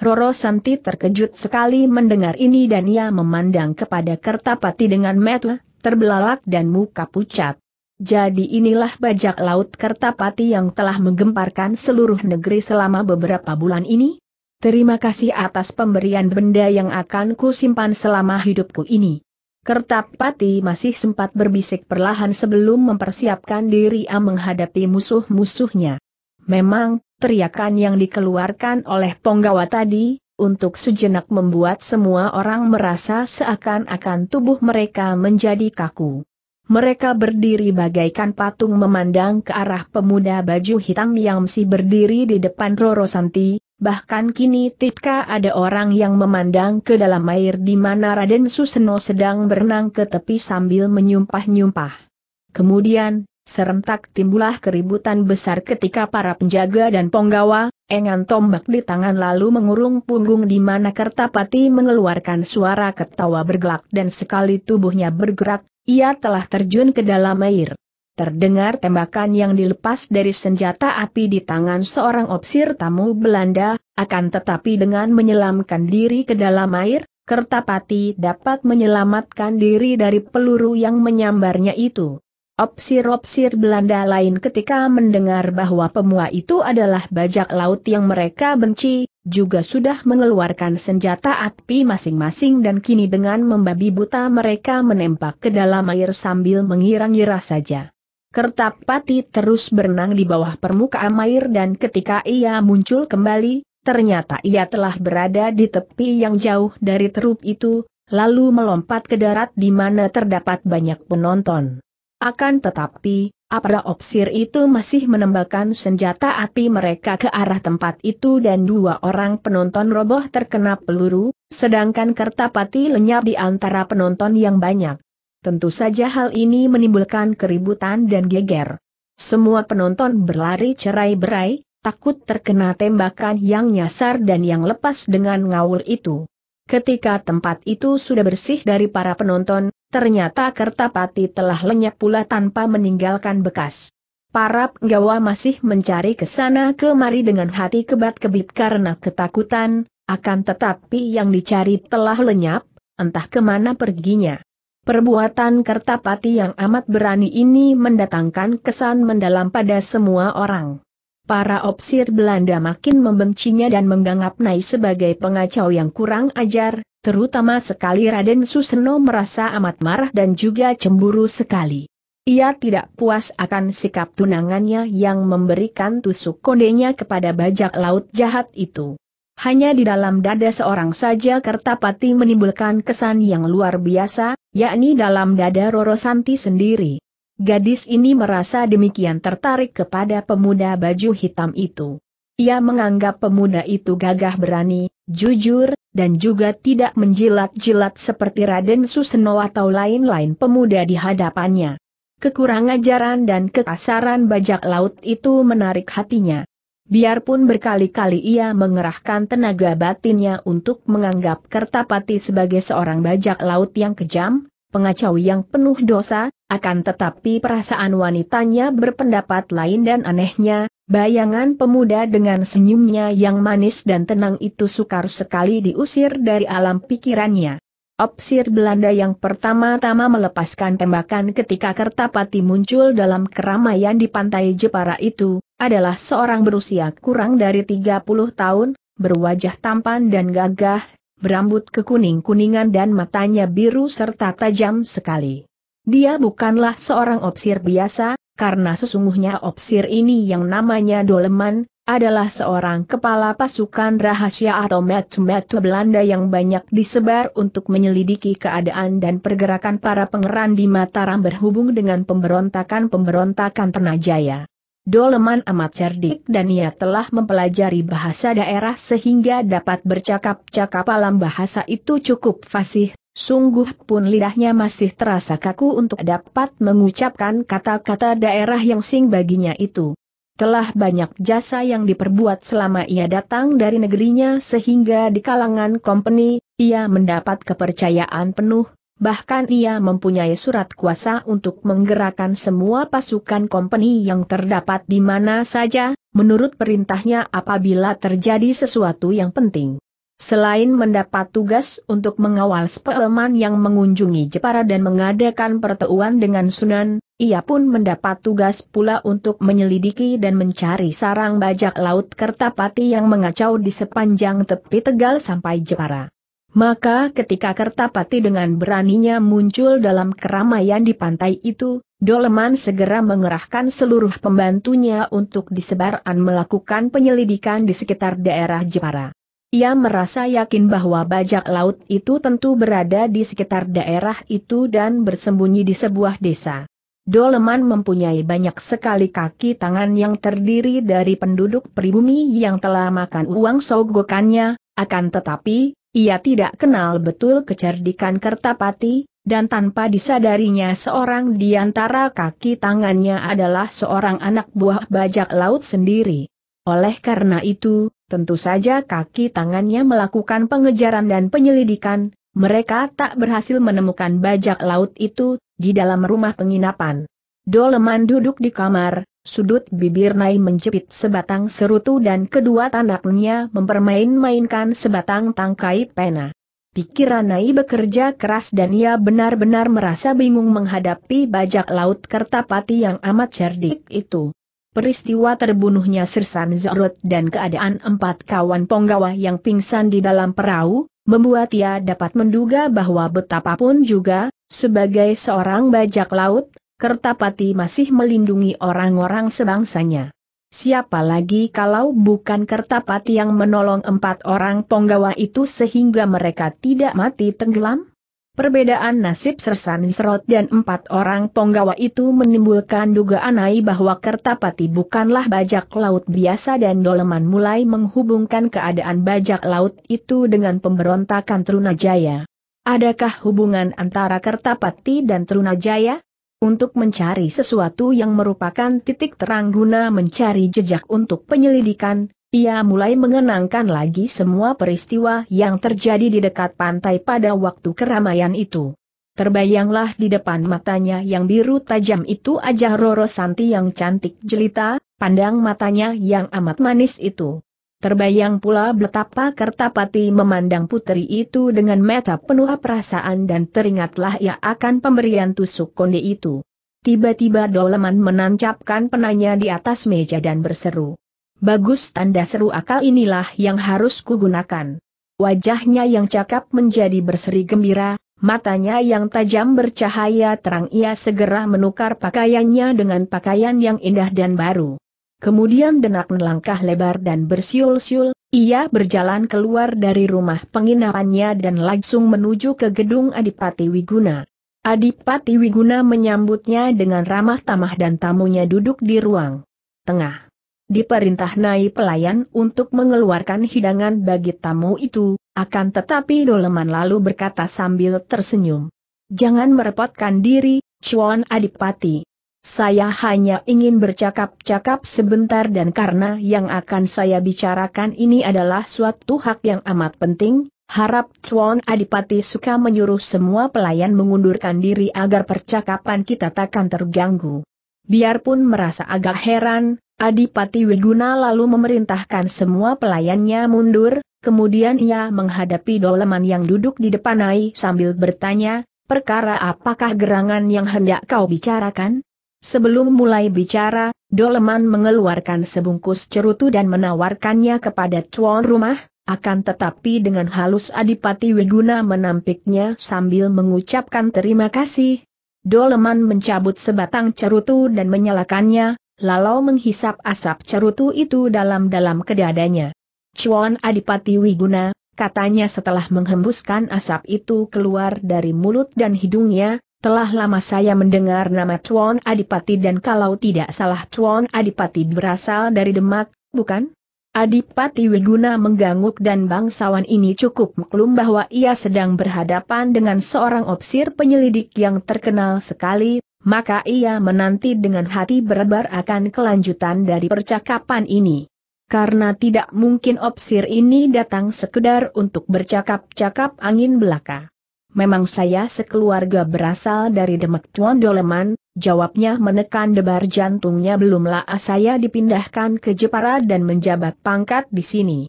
Roro Santi terkejut sekali mendengar ini dan ia memandang kepada Kertapati dengan mata terbelalak dan muka pucat. Jadi inilah bajak laut Kertapati yang telah menggemparkan seluruh negeri selama beberapa bulan ini? Terima kasih atas pemberian benda yang akan kusimpan selama hidupku ini. Kertapati masih sempat berbisik perlahan sebelum mempersiapkan diri A menghadapi musuh-musuhnya. Memang, teriakan yang dikeluarkan oleh penggawa tadi, untuk sejenak membuat semua orang merasa seakan-akan tubuh mereka menjadi kaku. Mereka berdiri bagaikan patung memandang ke arah pemuda baju hitam yang masih berdiri di depan Roro Santi, Bahkan kini Titka ada orang yang memandang ke dalam air di mana Raden Suseno sedang berenang ke tepi sambil menyumpah-nyumpah. Kemudian, serentak timbullah keributan besar ketika para penjaga dan penggawa, engan tombak di tangan lalu mengurung punggung di mana Kertapati mengeluarkan suara ketawa bergelak dan sekali tubuhnya bergerak, ia telah terjun ke dalam air. Terdengar tembakan yang dilepas dari senjata api di tangan seorang opsir tamu Belanda, akan tetapi dengan menyelamkan diri ke dalam air, Kertapati dapat menyelamatkan diri dari peluru yang menyambarnya itu. Opsir-opsir Belanda lain ketika mendengar bahwa pemua itu adalah bajak laut yang mereka benci, juga sudah mengeluarkan senjata api masing-masing dan kini dengan membabi buta mereka menembak ke dalam air sambil mengira-ngira saja. Kertapati terus berenang di bawah permukaan air dan ketika ia muncul kembali, ternyata ia telah berada di tepi yang jauh dari terup itu, lalu melompat ke darat di mana terdapat banyak penonton. Akan tetapi, Apra Opsir itu masih menembakkan senjata api mereka ke arah tempat itu dan dua orang penonton roboh terkena peluru, sedangkan Kertapati lenyap di antara penonton yang banyak. Tentu saja hal ini menimbulkan keributan dan geger. Semua penonton berlari cerai-berai, takut terkena tembakan yang nyasar dan yang lepas dengan ngawur itu. Ketika tempat itu sudah bersih dari para penonton, ternyata Kertapati telah lenyap pula tanpa meninggalkan bekas. Para penggawa masih mencari ke sana kemari dengan hati kebat-kebit karena ketakutan, akan tetapi yang dicari telah lenyap, entah kemana perginya. Perbuatan Kertapati yang amat berani ini mendatangkan kesan mendalam pada semua orang. Para opsir Belanda makin membencinya dan menganggap Nai sebagai pengacau yang kurang ajar, terutama sekali Raden Suseno merasa amat marah dan juga cemburu sekali. Ia tidak puas akan sikap tunangannya yang memberikan tusuk kodenya kepada bajak laut jahat itu hanya di dalam dada seorang saja Kertapati menimbulkan kesan yang luar biasa, yakni dalam dada Roro Santi sendiri. Gadis ini merasa demikian tertarik kepada pemuda baju hitam itu. Ia menganggap pemuda itu gagah berani, jujur, dan juga tidak menjilat-jilat seperti Raden Suseno atau lain-lain pemuda di hadapannya. Kekurangan ajaran dan kekasaran bajak laut itu menarik hatinya. Biarpun berkali-kali ia mengerahkan tenaga batinnya untuk menganggap Kertapati sebagai seorang bajak laut yang kejam, pengacau yang penuh dosa, akan tetapi perasaan wanitanya berpendapat lain dan anehnya, bayangan pemuda dengan senyumnya yang manis dan tenang itu sukar sekali diusir dari alam pikirannya. Opsir Belanda yang pertama-tama melepaskan tembakan ketika Kertapati muncul dalam keramaian di pantai Jepara itu, adalah seorang berusia kurang dari 30 tahun, berwajah tampan dan gagah, berambut kekuning-kuningan dan matanya biru serta tajam sekali. Dia bukanlah seorang opsir biasa, karena sesungguhnya opsir ini yang namanya Doleman, adalah seorang kepala pasukan rahasia atau metu-metu Belanda yang banyak disebar untuk menyelidiki keadaan dan pergerakan para pengeran di Mataram berhubung dengan pemberontakan-pemberontakan Ternajaya. Doleman amat cerdik dan ia telah mempelajari bahasa daerah sehingga dapat bercakap-cakap alam bahasa itu cukup fasih, sungguh pun lidahnya masih terasa kaku untuk dapat mengucapkan kata-kata daerah yang sing baginya itu. Telah banyak jasa yang diperbuat selama ia datang dari negerinya sehingga di kalangan company, ia mendapat kepercayaan penuh, bahkan ia mempunyai surat kuasa untuk menggerakkan semua pasukan company yang terdapat di mana saja, menurut perintahnya apabila terjadi sesuatu yang penting. Selain mendapat tugas untuk mengawal speleman yang mengunjungi Jepara dan mengadakan pertemuan dengan Sunan, ia pun mendapat tugas pula untuk menyelidiki dan mencari sarang bajak laut Kertapati yang mengacau di sepanjang tepi Tegal sampai Jepara. Maka ketika Kertapati dengan beraninya muncul dalam keramaian di pantai itu, Doleman segera mengerahkan seluruh pembantunya untuk disebaran melakukan penyelidikan di sekitar daerah Jepara. Ia merasa yakin bahwa bajak laut itu tentu berada di sekitar daerah itu dan bersembunyi di sebuah desa. Doleman mempunyai banyak sekali kaki tangan yang terdiri dari penduduk pribumi yang telah makan uang sogokannya, akan tetapi, ia tidak kenal betul kecerdikan Kertapati, dan tanpa disadarinya seorang di antara kaki tangannya adalah seorang anak buah bajak laut sendiri. Oleh karena itu, tentu saja kaki tangannya melakukan pengejaran dan penyelidikan, mereka tak berhasil menemukan bajak laut itu, di dalam rumah penginapan. Doleman duduk di kamar, sudut bibir Nai menjepit sebatang serutu dan kedua tanaknya mempermain-mainkan sebatang tangkai pena. Pikiran Nai bekerja keras dan ia benar-benar merasa bingung menghadapi bajak laut Kertapati yang amat cerdik itu. Peristiwa terbunuhnya Sersan Zorot dan keadaan empat kawan Ponggawa yang pingsan di dalam perahu, membuat ia dapat menduga bahwa betapapun juga, sebagai seorang bajak laut, Kertapati masih melindungi orang-orang sebangsanya. Siapa lagi kalau bukan Kertapati yang menolong empat orang penggawa itu sehingga mereka tidak mati tenggelam? Perbedaan nasib Sersan Serot dan empat orang Tonggawa itu menimbulkan dugaan Ai bahwa Kertapati bukanlah bajak laut biasa dan Doleman mulai menghubungkan keadaan bajak laut itu dengan pemberontakan Trunajaya. Adakah hubungan antara Kertapati dan Trunajaya? Untuk mencari sesuatu yang merupakan titik terang guna mencari jejak untuk penyelidikan, ia mulai mengenangkan lagi semua peristiwa yang terjadi di dekat pantai pada waktu keramaian itu. Terbayanglah di depan matanya yang biru tajam itu aja Roro Santi yang cantik jelita, pandang matanya yang amat manis itu. Terbayang pula betapa Kertapati memandang putri itu dengan mata penuh perasaan dan teringatlah ia akan pemberian tusuk konde itu. Tiba-tiba Doleman menancapkan penanya di atas meja dan berseru. Bagus tanda seru akal inilah yang harus kugunakan. Wajahnya yang cakap menjadi berseri gembira, matanya yang tajam bercahaya terang ia segera menukar pakaiannya dengan pakaian yang indah dan baru. Kemudian denak melangkah lebar dan bersiul-siul, ia berjalan keluar dari rumah penginapannya dan langsung menuju ke gedung Adipati Wiguna. Adipati Wiguna menyambutnya dengan ramah tamah dan tamunya duduk di ruang tengah diperintah Nai pelayan untuk mengeluarkan hidangan bagi tamu itu, akan tetapi Doleman lalu berkata sambil tersenyum. Jangan merepotkan diri, Chuan Adipati. Saya hanya ingin bercakap-cakap sebentar dan karena yang akan saya bicarakan ini adalah suatu hak yang amat penting, Harap Tuan Adipati suka menyuruh semua pelayan mengundurkan diri agar percakapan kita takkan terganggu. Biarpun merasa agak heran, Adipati Wiguna lalu memerintahkan semua pelayannya mundur, kemudian ia menghadapi Doleman yang duduk di depan Ai sambil bertanya, perkara apakah gerangan yang hendak kau bicarakan? Sebelum mulai bicara, Doleman mengeluarkan sebungkus cerutu dan menawarkannya kepada tuan rumah, akan tetapi dengan halus Adipati Wiguna menampiknya sambil mengucapkan terima kasih, Doleman mencabut sebatang cerutu dan menyalakannya, lalu menghisap asap cerutu itu dalam-dalam ke dadanya. Cuan Adipati Wiguna, katanya setelah menghembuskan asap itu keluar dari mulut dan hidungnya, telah lama saya mendengar nama Cuan Adipati dan kalau tidak salah Cuan Adipati berasal dari Demak, bukan? Adipati Wiguna mengganggu dan bangsawan ini cukup maklum bahwa ia sedang berhadapan dengan seorang opsir penyelidik yang terkenal sekali, maka ia menanti dengan hati berebar akan kelanjutan dari percakapan ini. Karena tidak mungkin opsir ini datang sekedar untuk bercakap-cakap angin belaka. Memang saya sekeluarga berasal dari Demak Tuan Doleman, Jawabnya menekan debar jantungnya belumlah ah, saya dipindahkan ke Jepara dan menjabat pangkat di sini.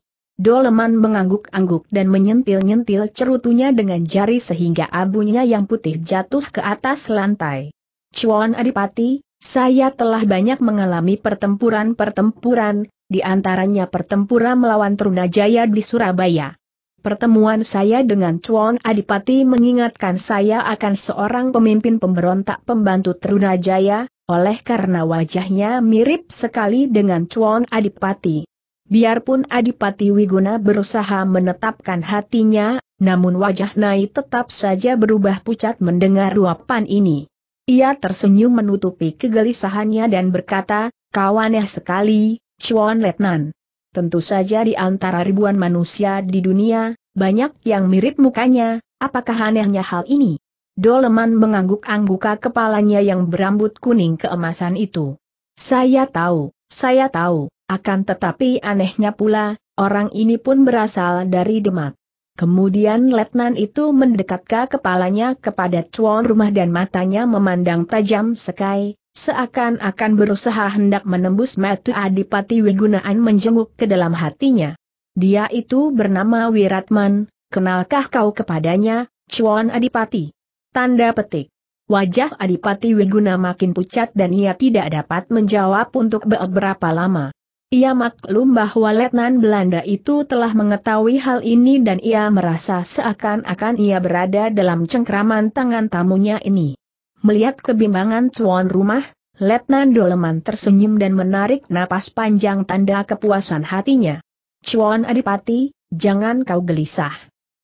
Doleman mengangguk-angguk dan menyentil-nyentil cerutunya dengan jari sehingga abunya yang putih jatuh ke atas lantai. Cuan Adipati, saya telah banyak mengalami pertempuran-pertempuran, di antaranya pertempuran melawan Trunajaya di Surabaya. Pertemuan saya dengan Chuan Adipati mengingatkan saya akan seorang pemimpin pemberontak pembantu Trunajaya, oleh karena wajahnya mirip sekali dengan Chuan Adipati. Biarpun Adipati Wiguna berusaha menetapkan hatinya, namun wajah Nai tetap saja berubah pucat mendengar ruapan ini. Ia tersenyum menutupi kegelisahannya dan berkata, kawannya sekali, Chuan Letnan. Tentu saja di antara ribuan manusia di dunia, banyak yang mirip mukanya, apakah anehnya hal ini? Doleman mengangguk-angguka kepalanya yang berambut kuning keemasan itu. Saya tahu, saya tahu, akan tetapi anehnya pula, orang ini pun berasal dari Demak. Kemudian letnan itu mendekatkan kepalanya kepada tuan rumah dan matanya memandang tajam sekai, seakan-akan berusaha hendak menembus mata Adipati Wigunaan menjenguk ke dalam hatinya. Dia itu bernama Wiratman, kenalkah kau kepadanya, Cuan Adipati? Tanda petik. Wajah Adipati Wiguna makin pucat dan ia tidak dapat menjawab untuk beberapa lama. Ia maklum bahwa Letnan Belanda itu telah mengetahui hal ini dan ia merasa seakan-akan ia berada dalam cengkraman tangan tamunya ini. Melihat kebimbangan tuan rumah, Letnan Doleman tersenyum dan menarik napas panjang tanda kepuasan hatinya. Cuan Adipati, jangan kau gelisah.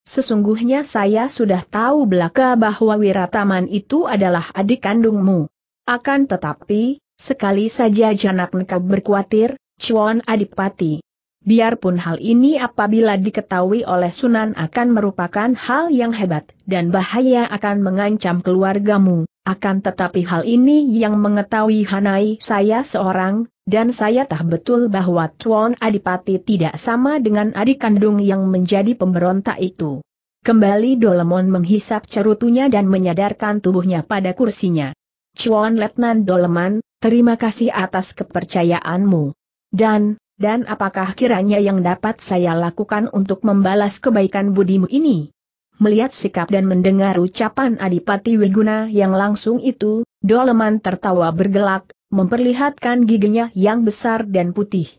Sesungguhnya saya sudah tahu belaka bahwa Wirataman itu adalah adik kandungmu. Akan tetapi, sekali saja Janak nekab berkuatir, Cuan Adipati. Biarpun hal ini apabila diketahui oleh Sunan akan merupakan hal yang hebat, dan bahaya akan mengancam keluargamu. Akan tetapi hal ini yang mengetahui Hanai saya seorang, dan saya tahu betul bahwa Tuan Adipati tidak sama dengan adik kandung yang menjadi pemberontak itu. Kembali Dolemon menghisap cerutunya dan menyadarkan tubuhnya pada kursinya. Chuan Letnan Doleman, terima kasih atas kepercayaanmu. Dan, dan apakah kiranya yang dapat saya lakukan untuk membalas kebaikan budimu ini? Melihat sikap dan mendengar ucapan Adipati Wiguna yang langsung itu, Doleman tertawa bergelak, memperlihatkan giginya yang besar dan putih.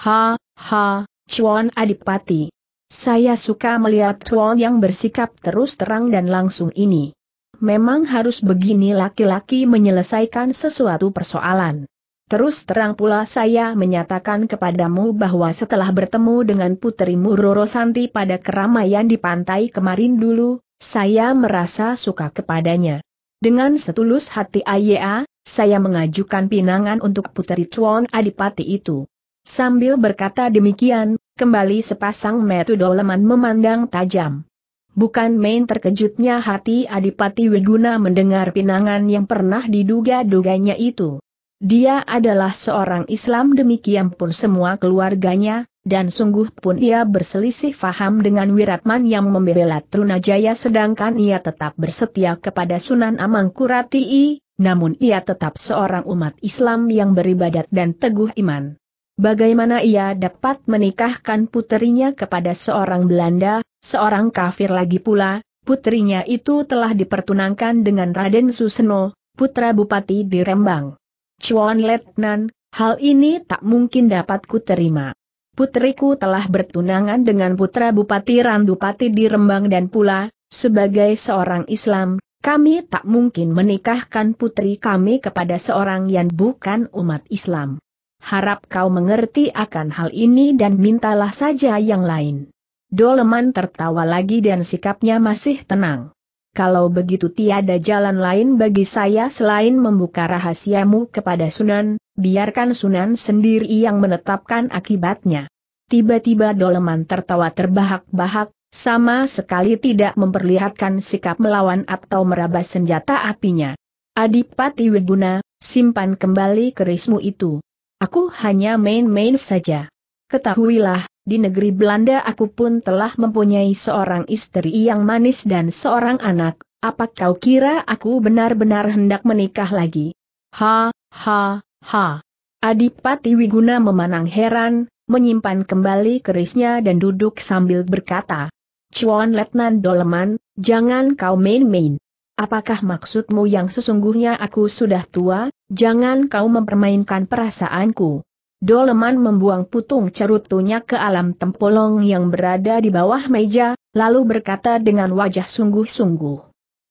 Ha, ha, Chuan Adipati. Saya suka melihat Chuan yang bersikap terus terang dan langsung ini. Memang harus begini laki-laki menyelesaikan sesuatu persoalan. Terus terang pula saya menyatakan kepadamu bahwa setelah bertemu dengan putrimu Roro Santi pada keramaian di pantai kemarin dulu, saya merasa suka kepadanya. Dengan setulus hati Aya, saya mengajukan pinangan untuk putri Tuan Adipati itu. Sambil berkata demikian, kembali sepasang metu doleman memandang tajam. Bukan main terkejutnya hati Adipati Weguna mendengar pinangan yang pernah diduga-duganya itu. Dia adalah seorang Islam demikian pun semua keluarganya, dan sungguh pun ia berselisih faham dengan Wiratman yang membela Trunajaya sedangkan ia tetap bersetia kepada Sunan Amangkurati. namun ia tetap seorang umat Islam yang beribadat dan teguh iman. Bagaimana ia dapat menikahkan puterinya kepada seorang Belanda, seorang kafir lagi pula, putrinya itu telah dipertunangkan dengan Raden Suseno, putra Bupati di Rembang. Chuan Letnan, hal ini tak mungkin dapat kuterima. Putriku telah bertunangan dengan putra Bupati Randupati di Rembang dan pula, sebagai seorang Islam, kami tak mungkin menikahkan putri kami kepada seorang yang bukan umat Islam. Harap kau mengerti akan hal ini dan mintalah saja yang lain. Doleman tertawa lagi dan sikapnya masih tenang kalau begitu tiada jalan lain bagi saya selain membuka rahasiamu kepada Sunan, biarkan Sunan sendiri yang menetapkan akibatnya. Tiba-tiba Doleman tertawa terbahak-bahak, sama sekali tidak memperlihatkan sikap melawan atau meraba senjata apinya. Adipati Wiguna, simpan kembali kerismu itu. Aku hanya main-main saja. Ketahuilah, di negeri Belanda aku pun telah mempunyai seorang istri yang manis dan seorang anak, apa kau kira aku benar-benar hendak menikah lagi? Ha, ha, ha. Adipati Wiguna memanang heran, menyimpan kembali kerisnya dan duduk sambil berkata, Cuan Letnan Doleman, jangan kau main-main. Apakah maksudmu yang sesungguhnya aku sudah tua, jangan kau mempermainkan perasaanku. Doleman membuang putung cerutunya ke alam tempolong yang berada di bawah meja, lalu berkata dengan wajah sungguh-sungguh.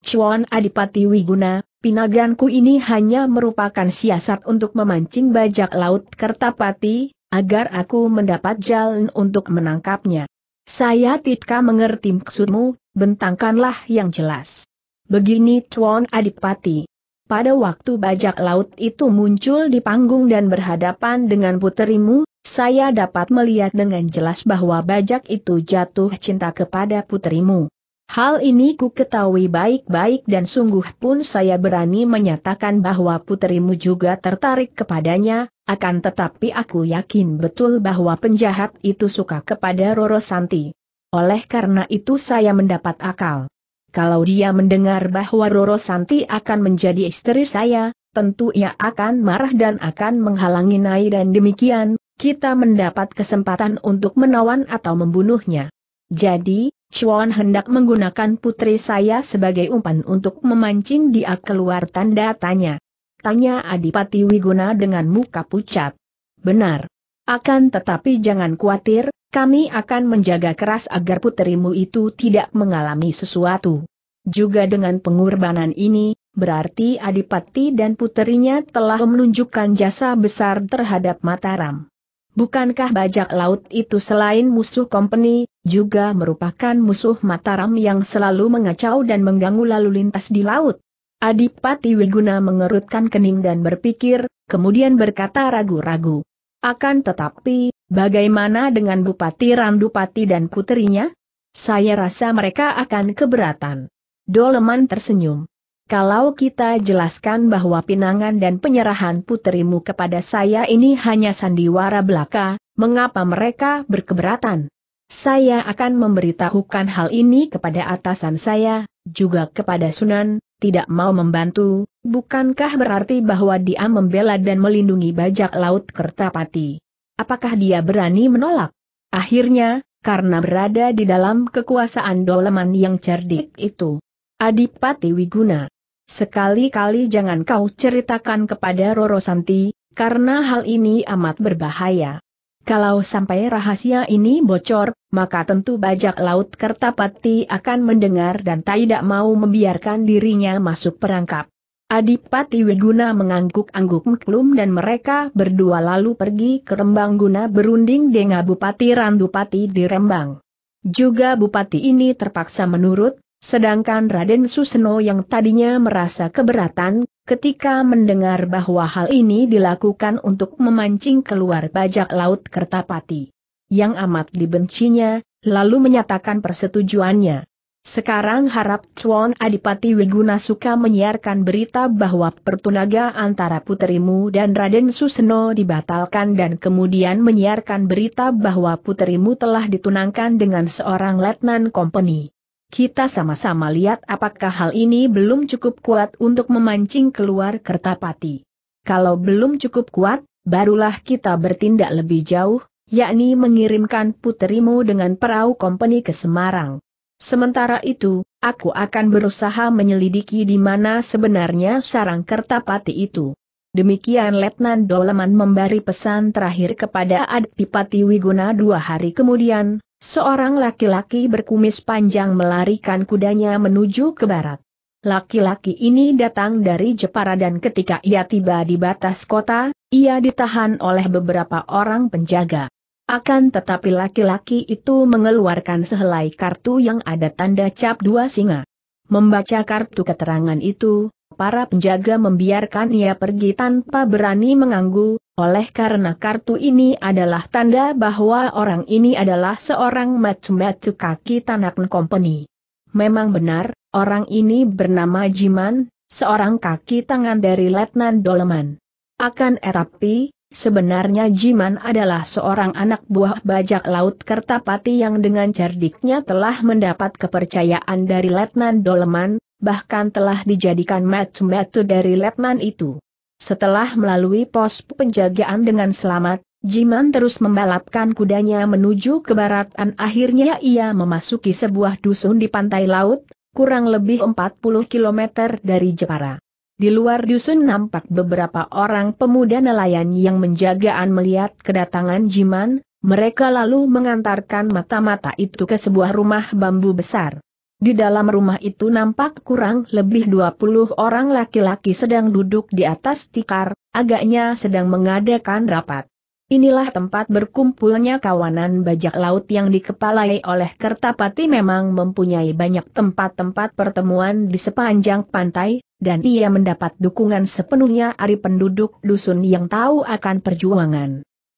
Cuan Adipati Wiguna, pinaganku ini hanya merupakan siasat untuk memancing bajak laut Kertapati, agar aku mendapat jalan untuk menangkapnya. Saya tidak mengerti maksudmu, bentangkanlah yang jelas. Begini Cuan Adipati pada waktu bajak laut itu muncul di panggung dan berhadapan dengan puterimu, saya dapat melihat dengan jelas bahwa bajak itu jatuh cinta kepada puterimu. Hal ini ku ketahui baik-baik dan sungguh pun saya berani menyatakan bahwa puterimu juga tertarik kepadanya, akan tetapi aku yakin betul bahwa penjahat itu suka kepada Roro Santi. Oleh karena itu saya mendapat akal. Kalau dia mendengar bahwa Roro Santi akan menjadi istri saya, tentu ia akan marah dan akan menghalangi Nai dan demikian, kita mendapat kesempatan untuk menawan atau membunuhnya. Jadi, Chuan hendak menggunakan putri saya sebagai umpan untuk memancing dia keluar tanda tanya. Tanya Adipati Wiguna dengan muka pucat. Benar. Akan tetapi jangan khawatir, kami akan menjaga keras agar puterimu itu tidak mengalami sesuatu. Juga dengan pengorbanan ini, berarti Adipati dan puterinya telah menunjukkan jasa besar terhadap Mataram. Bukankah bajak laut itu selain musuh kompeni, juga merupakan musuh Mataram yang selalu mengacau dan mengganggu lalu lintas di laut? Adipati Wiguna mengerutkan kening dan berpikir, kemudian berkata ragu-ragu. Akan tetapi, Bagaimana dengan Bupati Randupati dan puterinya? Saya rasa mereka akan keberatan. Doleman tersenyum. Kalau kita jelaskan bahwa pinangan dan penyerahan puterimu kepada saya ini hanya sandiwara belaka, mengapa mereka berkeberatan? Saya akan memberitahukan hal ini kepada atasan saya, juga kepada Sunan, tidak mau membantu, bukankah berarti bahwa dia membela dan melindungi bajak laut Kertapati? Apakah dia berani menolak? Akhirnya, karena berada di dalam kekuasaan doleman yang cerdik itu. Adipati Wiguna. Sekali-kali jangan kau ceritakan kepada Roro Santi, karena hal ini amat berbahaya. Kalau sampai rahasia ini bocor, maka tentu bajak laut Kertapati akan mendengar dan tidak mau membiarkan dirinya masuk perangkap. Adipati Wiguna mengangguk-angguk maklum dan mereka berdua lalu pergi ke Rembang guna berunding dengan Bupati Randupati di Rembang. Juga Bupati ini terpaksa menurut, sedangkan Raden Suseno yang tadinya merasa keberatan, ketika mendengar bahwa hal ini dilakukan untuk memancing keluar bajak laut Kertapati. Yang amat dibencinya, lalu menyatakan persetujuannya. Sekarang harap Chuan Adipati Wiguna suka menyiarkan berita bahwa pertunaga antara puterimu dan Raden Susno dibatalkan dan kemudian menyiarkan berita bahwa puterimu telah ditunangkan dengan seorang letnan company. Kita sama-sama lihat apakah hal ini belum cukup kuat untuk memancing keluar Kertapati. Kalau belum cukup kuat, barulah kita bertindak lebih jauh, yakni mengirimkan puterimu dengan perahu company ke Semarang. Sementara itu, aku akan berusaha menyelidiki di mana sebenarnya sarang Kertapati itu. Demikian Letnan Doleman memberi pesan terakhir kepada Adipati Wiguna dua hari kemudian, seorang laki-laki berkumis panjang melarikan kudanya menuju ke barat. Laki-laki ini datang dari Jepara dan ketika ia tiba di batas kota, ia ditahan oleh beberapa orang penjaga. Akan tetapi laki-laki itu mengeluarkan sehelai kartu yang ada tanda cap dua singa. Membaca kartu keterangan itu, para penjaga membiarkan ia pergi tanpa berani menganggu, oleh karena kartu ini adalah tanda bahwa orang ini adalah seorang macu-macu kaki tanak company. Memang benar, orang ini bernama Jiman, seorang kaki tangan dari Letnan Doleman. Akan tetapi, Sebenarnya Jiman adalah seorang anak buah bajak laut Kertapati yang dengan cerdiknya telah mendapat kepercayaan dari Letnan Doleman, bahkan telah dijadikan metu-metu dari Letnan itu. Setelah melalui pos penjagaan dengan selamat, Jiman terus membalapkan kudanya menuju ke barat dan akhirnya ia memasuki sebuah dusun di pantai laut, kurang lebih 40 km dari Jepara. Di luar dusun nampak beberapa orang pemuda nelayan yang menjagaan melihat kedatangan Jiman, mereka lalu mengantarkan mata-mata itu ke sebuah rumah bambu besar. Di dalam rumah itu nampak kurang lebih 20 orang laki-laki sedang duduk di atas tikar, agaknya sedang mengadakan rapat. Inilah tempat berkumpulnya kawanan bajak laut yang dikepalai oleh Kertapati memang mempunyai banyak tempat-tempat pertemuan di sepanjang pantai, dan ia mendapat dukungan sepenuhnya dari penduduk dusun yang tahu akan perjuangan.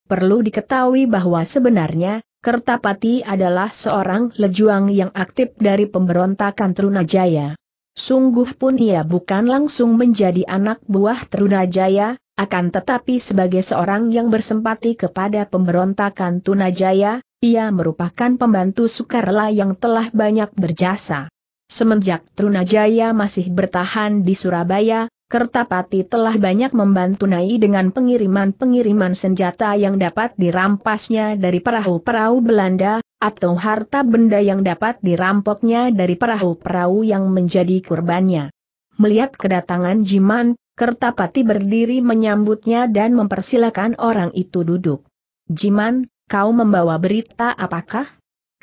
Perlu diketahui bahwa sebenarnya, Kertapati adalah seorang lejuang yang aktif dari pemberontakan Trunajaya. Sungguh pun ia bukan langsung menjadi anak buah Trunajaya, akan tetapi sebagai seorang yang bersempati kepada pemberontakan Tunajaya, ia merupakan pembantu sukarela yang telah banyak berjasa. Semenjak Tunajaya masih bertahan di Surabaya, Kertapati telah banyak membantu Nai dengan pengiriman-pengiriman senjata yang dapat dirampasnya dari perahu-perahu Belanda, atau harta benda yang dapat dirampoknya dari perahu-perahu yang menjadi kurbannya. Melihat kedatangan Jiman, Kertapati berdiri menyambutnya dan mempersilakan orang itu duduk. Jiman, kau membawa berita apakah?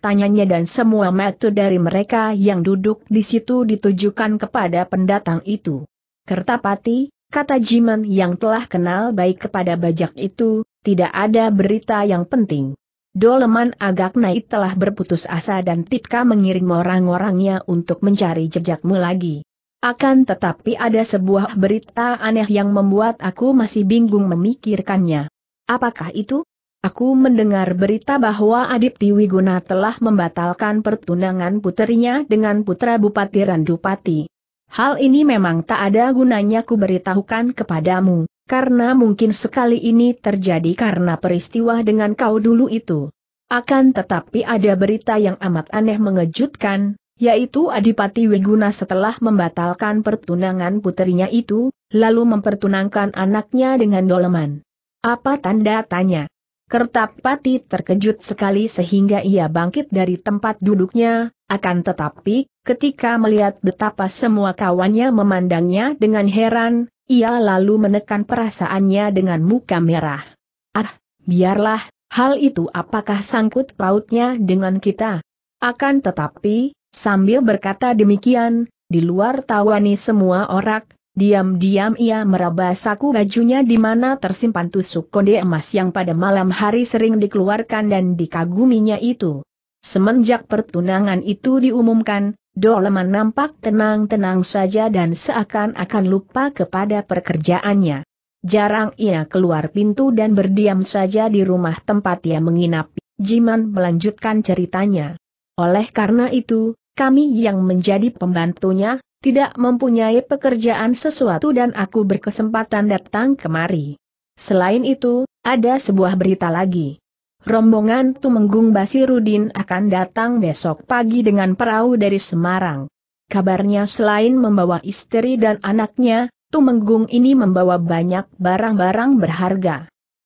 Tanyanya dan semua mata dari mereka yang duduk di situ ditujukan kepada pendatang itu. Kertapati, kata Jiman yang telah kenal baik kepada bajak itu, tidak ada berita yang penting. Doleman agak naik telah berputus asa dan Titka mengirim orang-orangnya untuk mencari jejakmu lagi. Akan tetapi ada sebuah berita aneh yang membuat aku masih bingung memikirkannya. Apakah itu? Aku mendengar berita bahwa Adip Wiguna telah membatalkan pertunangan putrinya dengan putra Bupati Randupati. Hal ini memang tak ada gunanya ku beritahukan kepadamu, karena mungkin sekali ini terjadi karena peristiwa dengan kau dulu itu. Akan tetapi ada berita yang amat aneh mengejutkan, yaitu Adipati Wiguna setelah membatalkan pertunangan putrinya itu, lalu mempertunangkan anaknya dengan Doleman. Apa tanda tanya? Kertapati terkejut sekali sehingga ia bangkit dari tempat duduknya, akan tetapi, ketika melihat betapa semua kawannya memandangnya dengan heran, ia lalu menekan perasaannya dengan muka merah. Ah, biarlah, hal itu apakah sangkut pautnya dengan kita? Akan tetapi, Sambil berkata demikian, di luar tawani semua orang. diam-diam ia meraba saku bajunya di mana tersimpan tusuk konde emas yang pada malam hari sering dikeluarkan dan dikaguminya itu. Semenjak pertunangan itu diumumkan, Doleman nampak tenang-tenang saja dan seakan-akan lupa kepada pekerjaannya. Jarang ia keluar pintu dan berdiam saja di rumah tempat ia menginap. Jiman melanjutkan ceritanya. Oleh karena itu, kami yang menjadi pembantunya, tidak mempunyai pekerjaan sesuatu dan aku berkesempatan datang kemari. Selain itu, ada sebuah berita lagi. Rombongan Tumenggung Basirudin akan datang besok pagi dengan perahu dari Semarang. Kabarnya selain membawa istri dan anaknya, Tumenggung ini membawa banyak barang-barang berharga.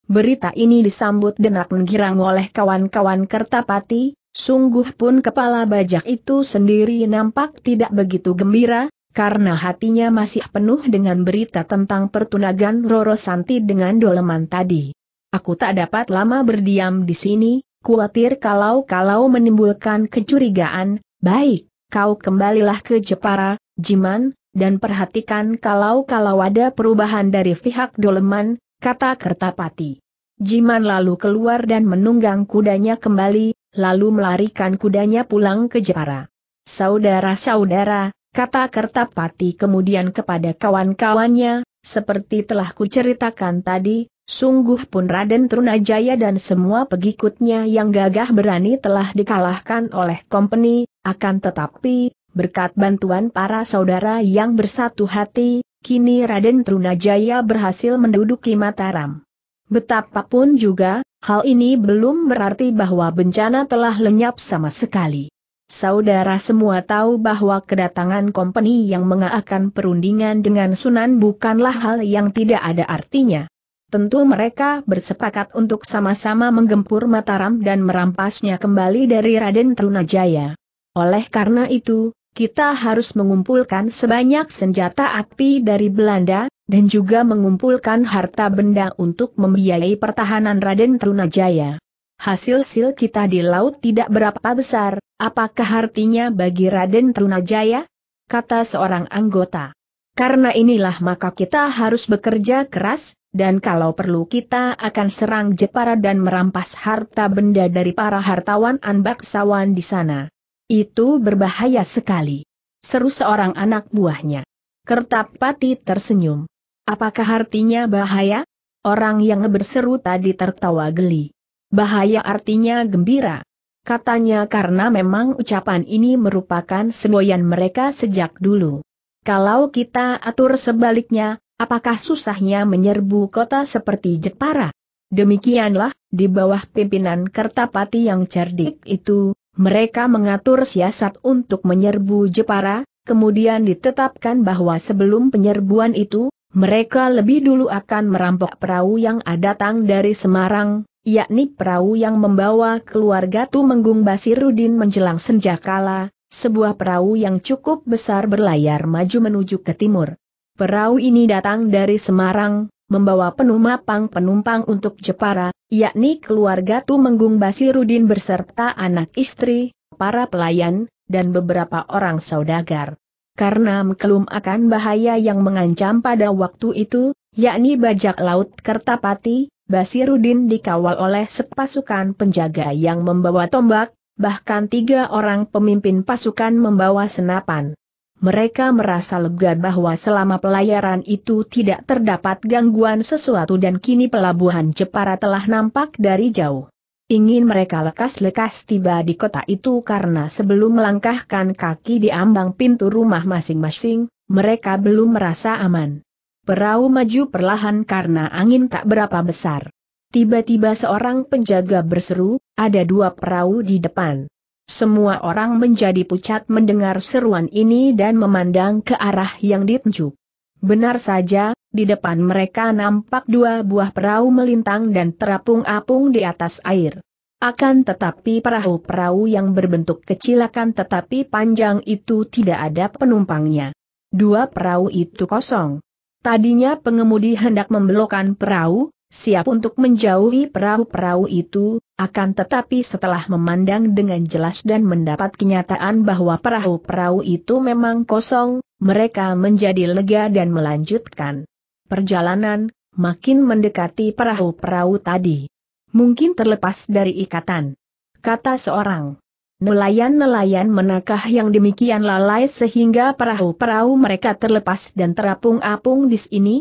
Berita ini disambut dengan menggirang oleh kawan-kawan Kertapati, Sungguh pun kepala bajak itu sendiri nampak tidak begitu gembira, karena hatinya masih penuh dengan berita tentang pertunangan Roro Santi dengan Doleman tadi. Aku tak dapat lama berdiam di sini, khawatir kalau-kalau menimbulkan kecurigaan, baik, kau kembalilah ke Jepara, Jiman, dan perhatikan kalau-kalau ada perubahan dari pihak Doleman, kata Kertapati. Jiman lalu keluar dan menunggang kudanya kembali, lalu melarikan kudanya pulang ke Jepara. Saudara-saudara, kata Kertapati kemudian kepada kawan-kawannya, seperti telah kuceritakan tadi, sungguh pun Raden Trunajaya dan semua pengikutnya yang gagah berani telah dikalahkan oleh kompeni, akan tetapi, berkat bantuan para saudara yang bersatu hati, kini Raden Trunajaya berhasil menduduki Mataram. Betapapun juga, hal ini belum berarti bahwa bencana telah lenyap sama sekali. Saudara semua tahu bahwa kedatangan kompeni yang mengaakan perundingan dengan Sunan bukanlah hal yang tidak ada artinya. Tentu mereka bersepakat untuk sama-sama menggempur Mataram dan merampasnya kembali dari Raden Trunajaya. Oleh karena itu, kita harus mengumpulkan sebanyak senjata api dari Belanda, dan juga mengumpulkan harta benda untuk membiayai pertahanan Raden Trunajaya. Hasil sil kita di laut tidak berapa besar, apakah artinya bagi Raden Trunajaya? Kata seorang anggota. Karena inilah maka kita harus bekerja keras, dan kalau perlu kita akan serang Jepara dan merampas harta benda dari para hartawan Anbaksawan di sana. Itu berbahaya sekali. Seru seorang anak buahnya. Kertapati tersenyum. Apakah artinya bahaya? Orang yang berseru tadi tertawa geli. Bahaya artinya gembira. Katanya karena memang ucapan ini merupakan semboyan mereka sejak dulu. Kalau kita atur sebaliknya, apakah susahnya menyerbu kota seperti Jepara? Demikianlah, di bawah pimpinan Kertapati yang cerdik itu, mereka mengatur siasat untuk menyerbu Jepara, kemudian ditetapkan bahwa sebelum penyerbuan itu, mereka lebih dulu akan merampok perahu yang datang dari Semarang, yakni perahu yang membawa keluarga Tumenggung Basirudin menjelang senjakala, sebuah perahu yang cukup besar berlayar maju menuju ke timur. Perahu ini datang dari Semarang, membawa penumpang penumpang untuk Jepara, yakni keluarga Tumenggung Basirudin berserta anak istri, para pelayan, dan beberapa orang saudagar karena mengklum akan bahaya yang mengancam pada waktu itu, yakni bajak laut Kertapati, Basirudin dikawal oleh sepasukan penjaga yang membawa tombak, bahkan tiga orang pemimpin pasukan membawa senapan. Mereka merasa lega bahwa selama pelayaran itu tidak terdapat gangguan sesuatu dan kini pelabuhan Jepara telah nampak dari jauh. Ingin mereka lekas-lekas tiba di kota itu karena sebelum melangkahkan kaki di ambang pintu rumah masing-masing, mereka belum merasa aman. Perahu maju perlahan karena angin tak berapa besar. Tiba-tiba seorang penjaga berseru, ada dua perahu di depan. Semua orang menjadi pucat mendengar seruan ini dan memandang ke arah yang ditunjuk. Benar saja, di depan mereka nampak dua buah perahu melintang dan terapung-apung di atas air. Akan tetapi perahu-perahu yang berbentuk kecil akan tetapi panjang itu tidak ada penumpangnya. Dua perahu itu kosong. Tadinya pengemudi hendak membelokkan perahu, siap untuk menjauhi perahu-perahu itu, akan tetapi setelah memandang dengan jelas dan mendapat kenyataan bahwa perahu-perahu itu memang kosong, mereka menjadi lega dan melanjutkan perjalanan, makin mendekati perahu-perahu tadi. Mungkin terlepas dari ikatan. Kata seorang nelayan-nelayan menakah yang demikian lalai sehingga perahu-perahu mereka terlepas dan terapung-apung di sini?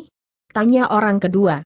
Tanya orang kedua.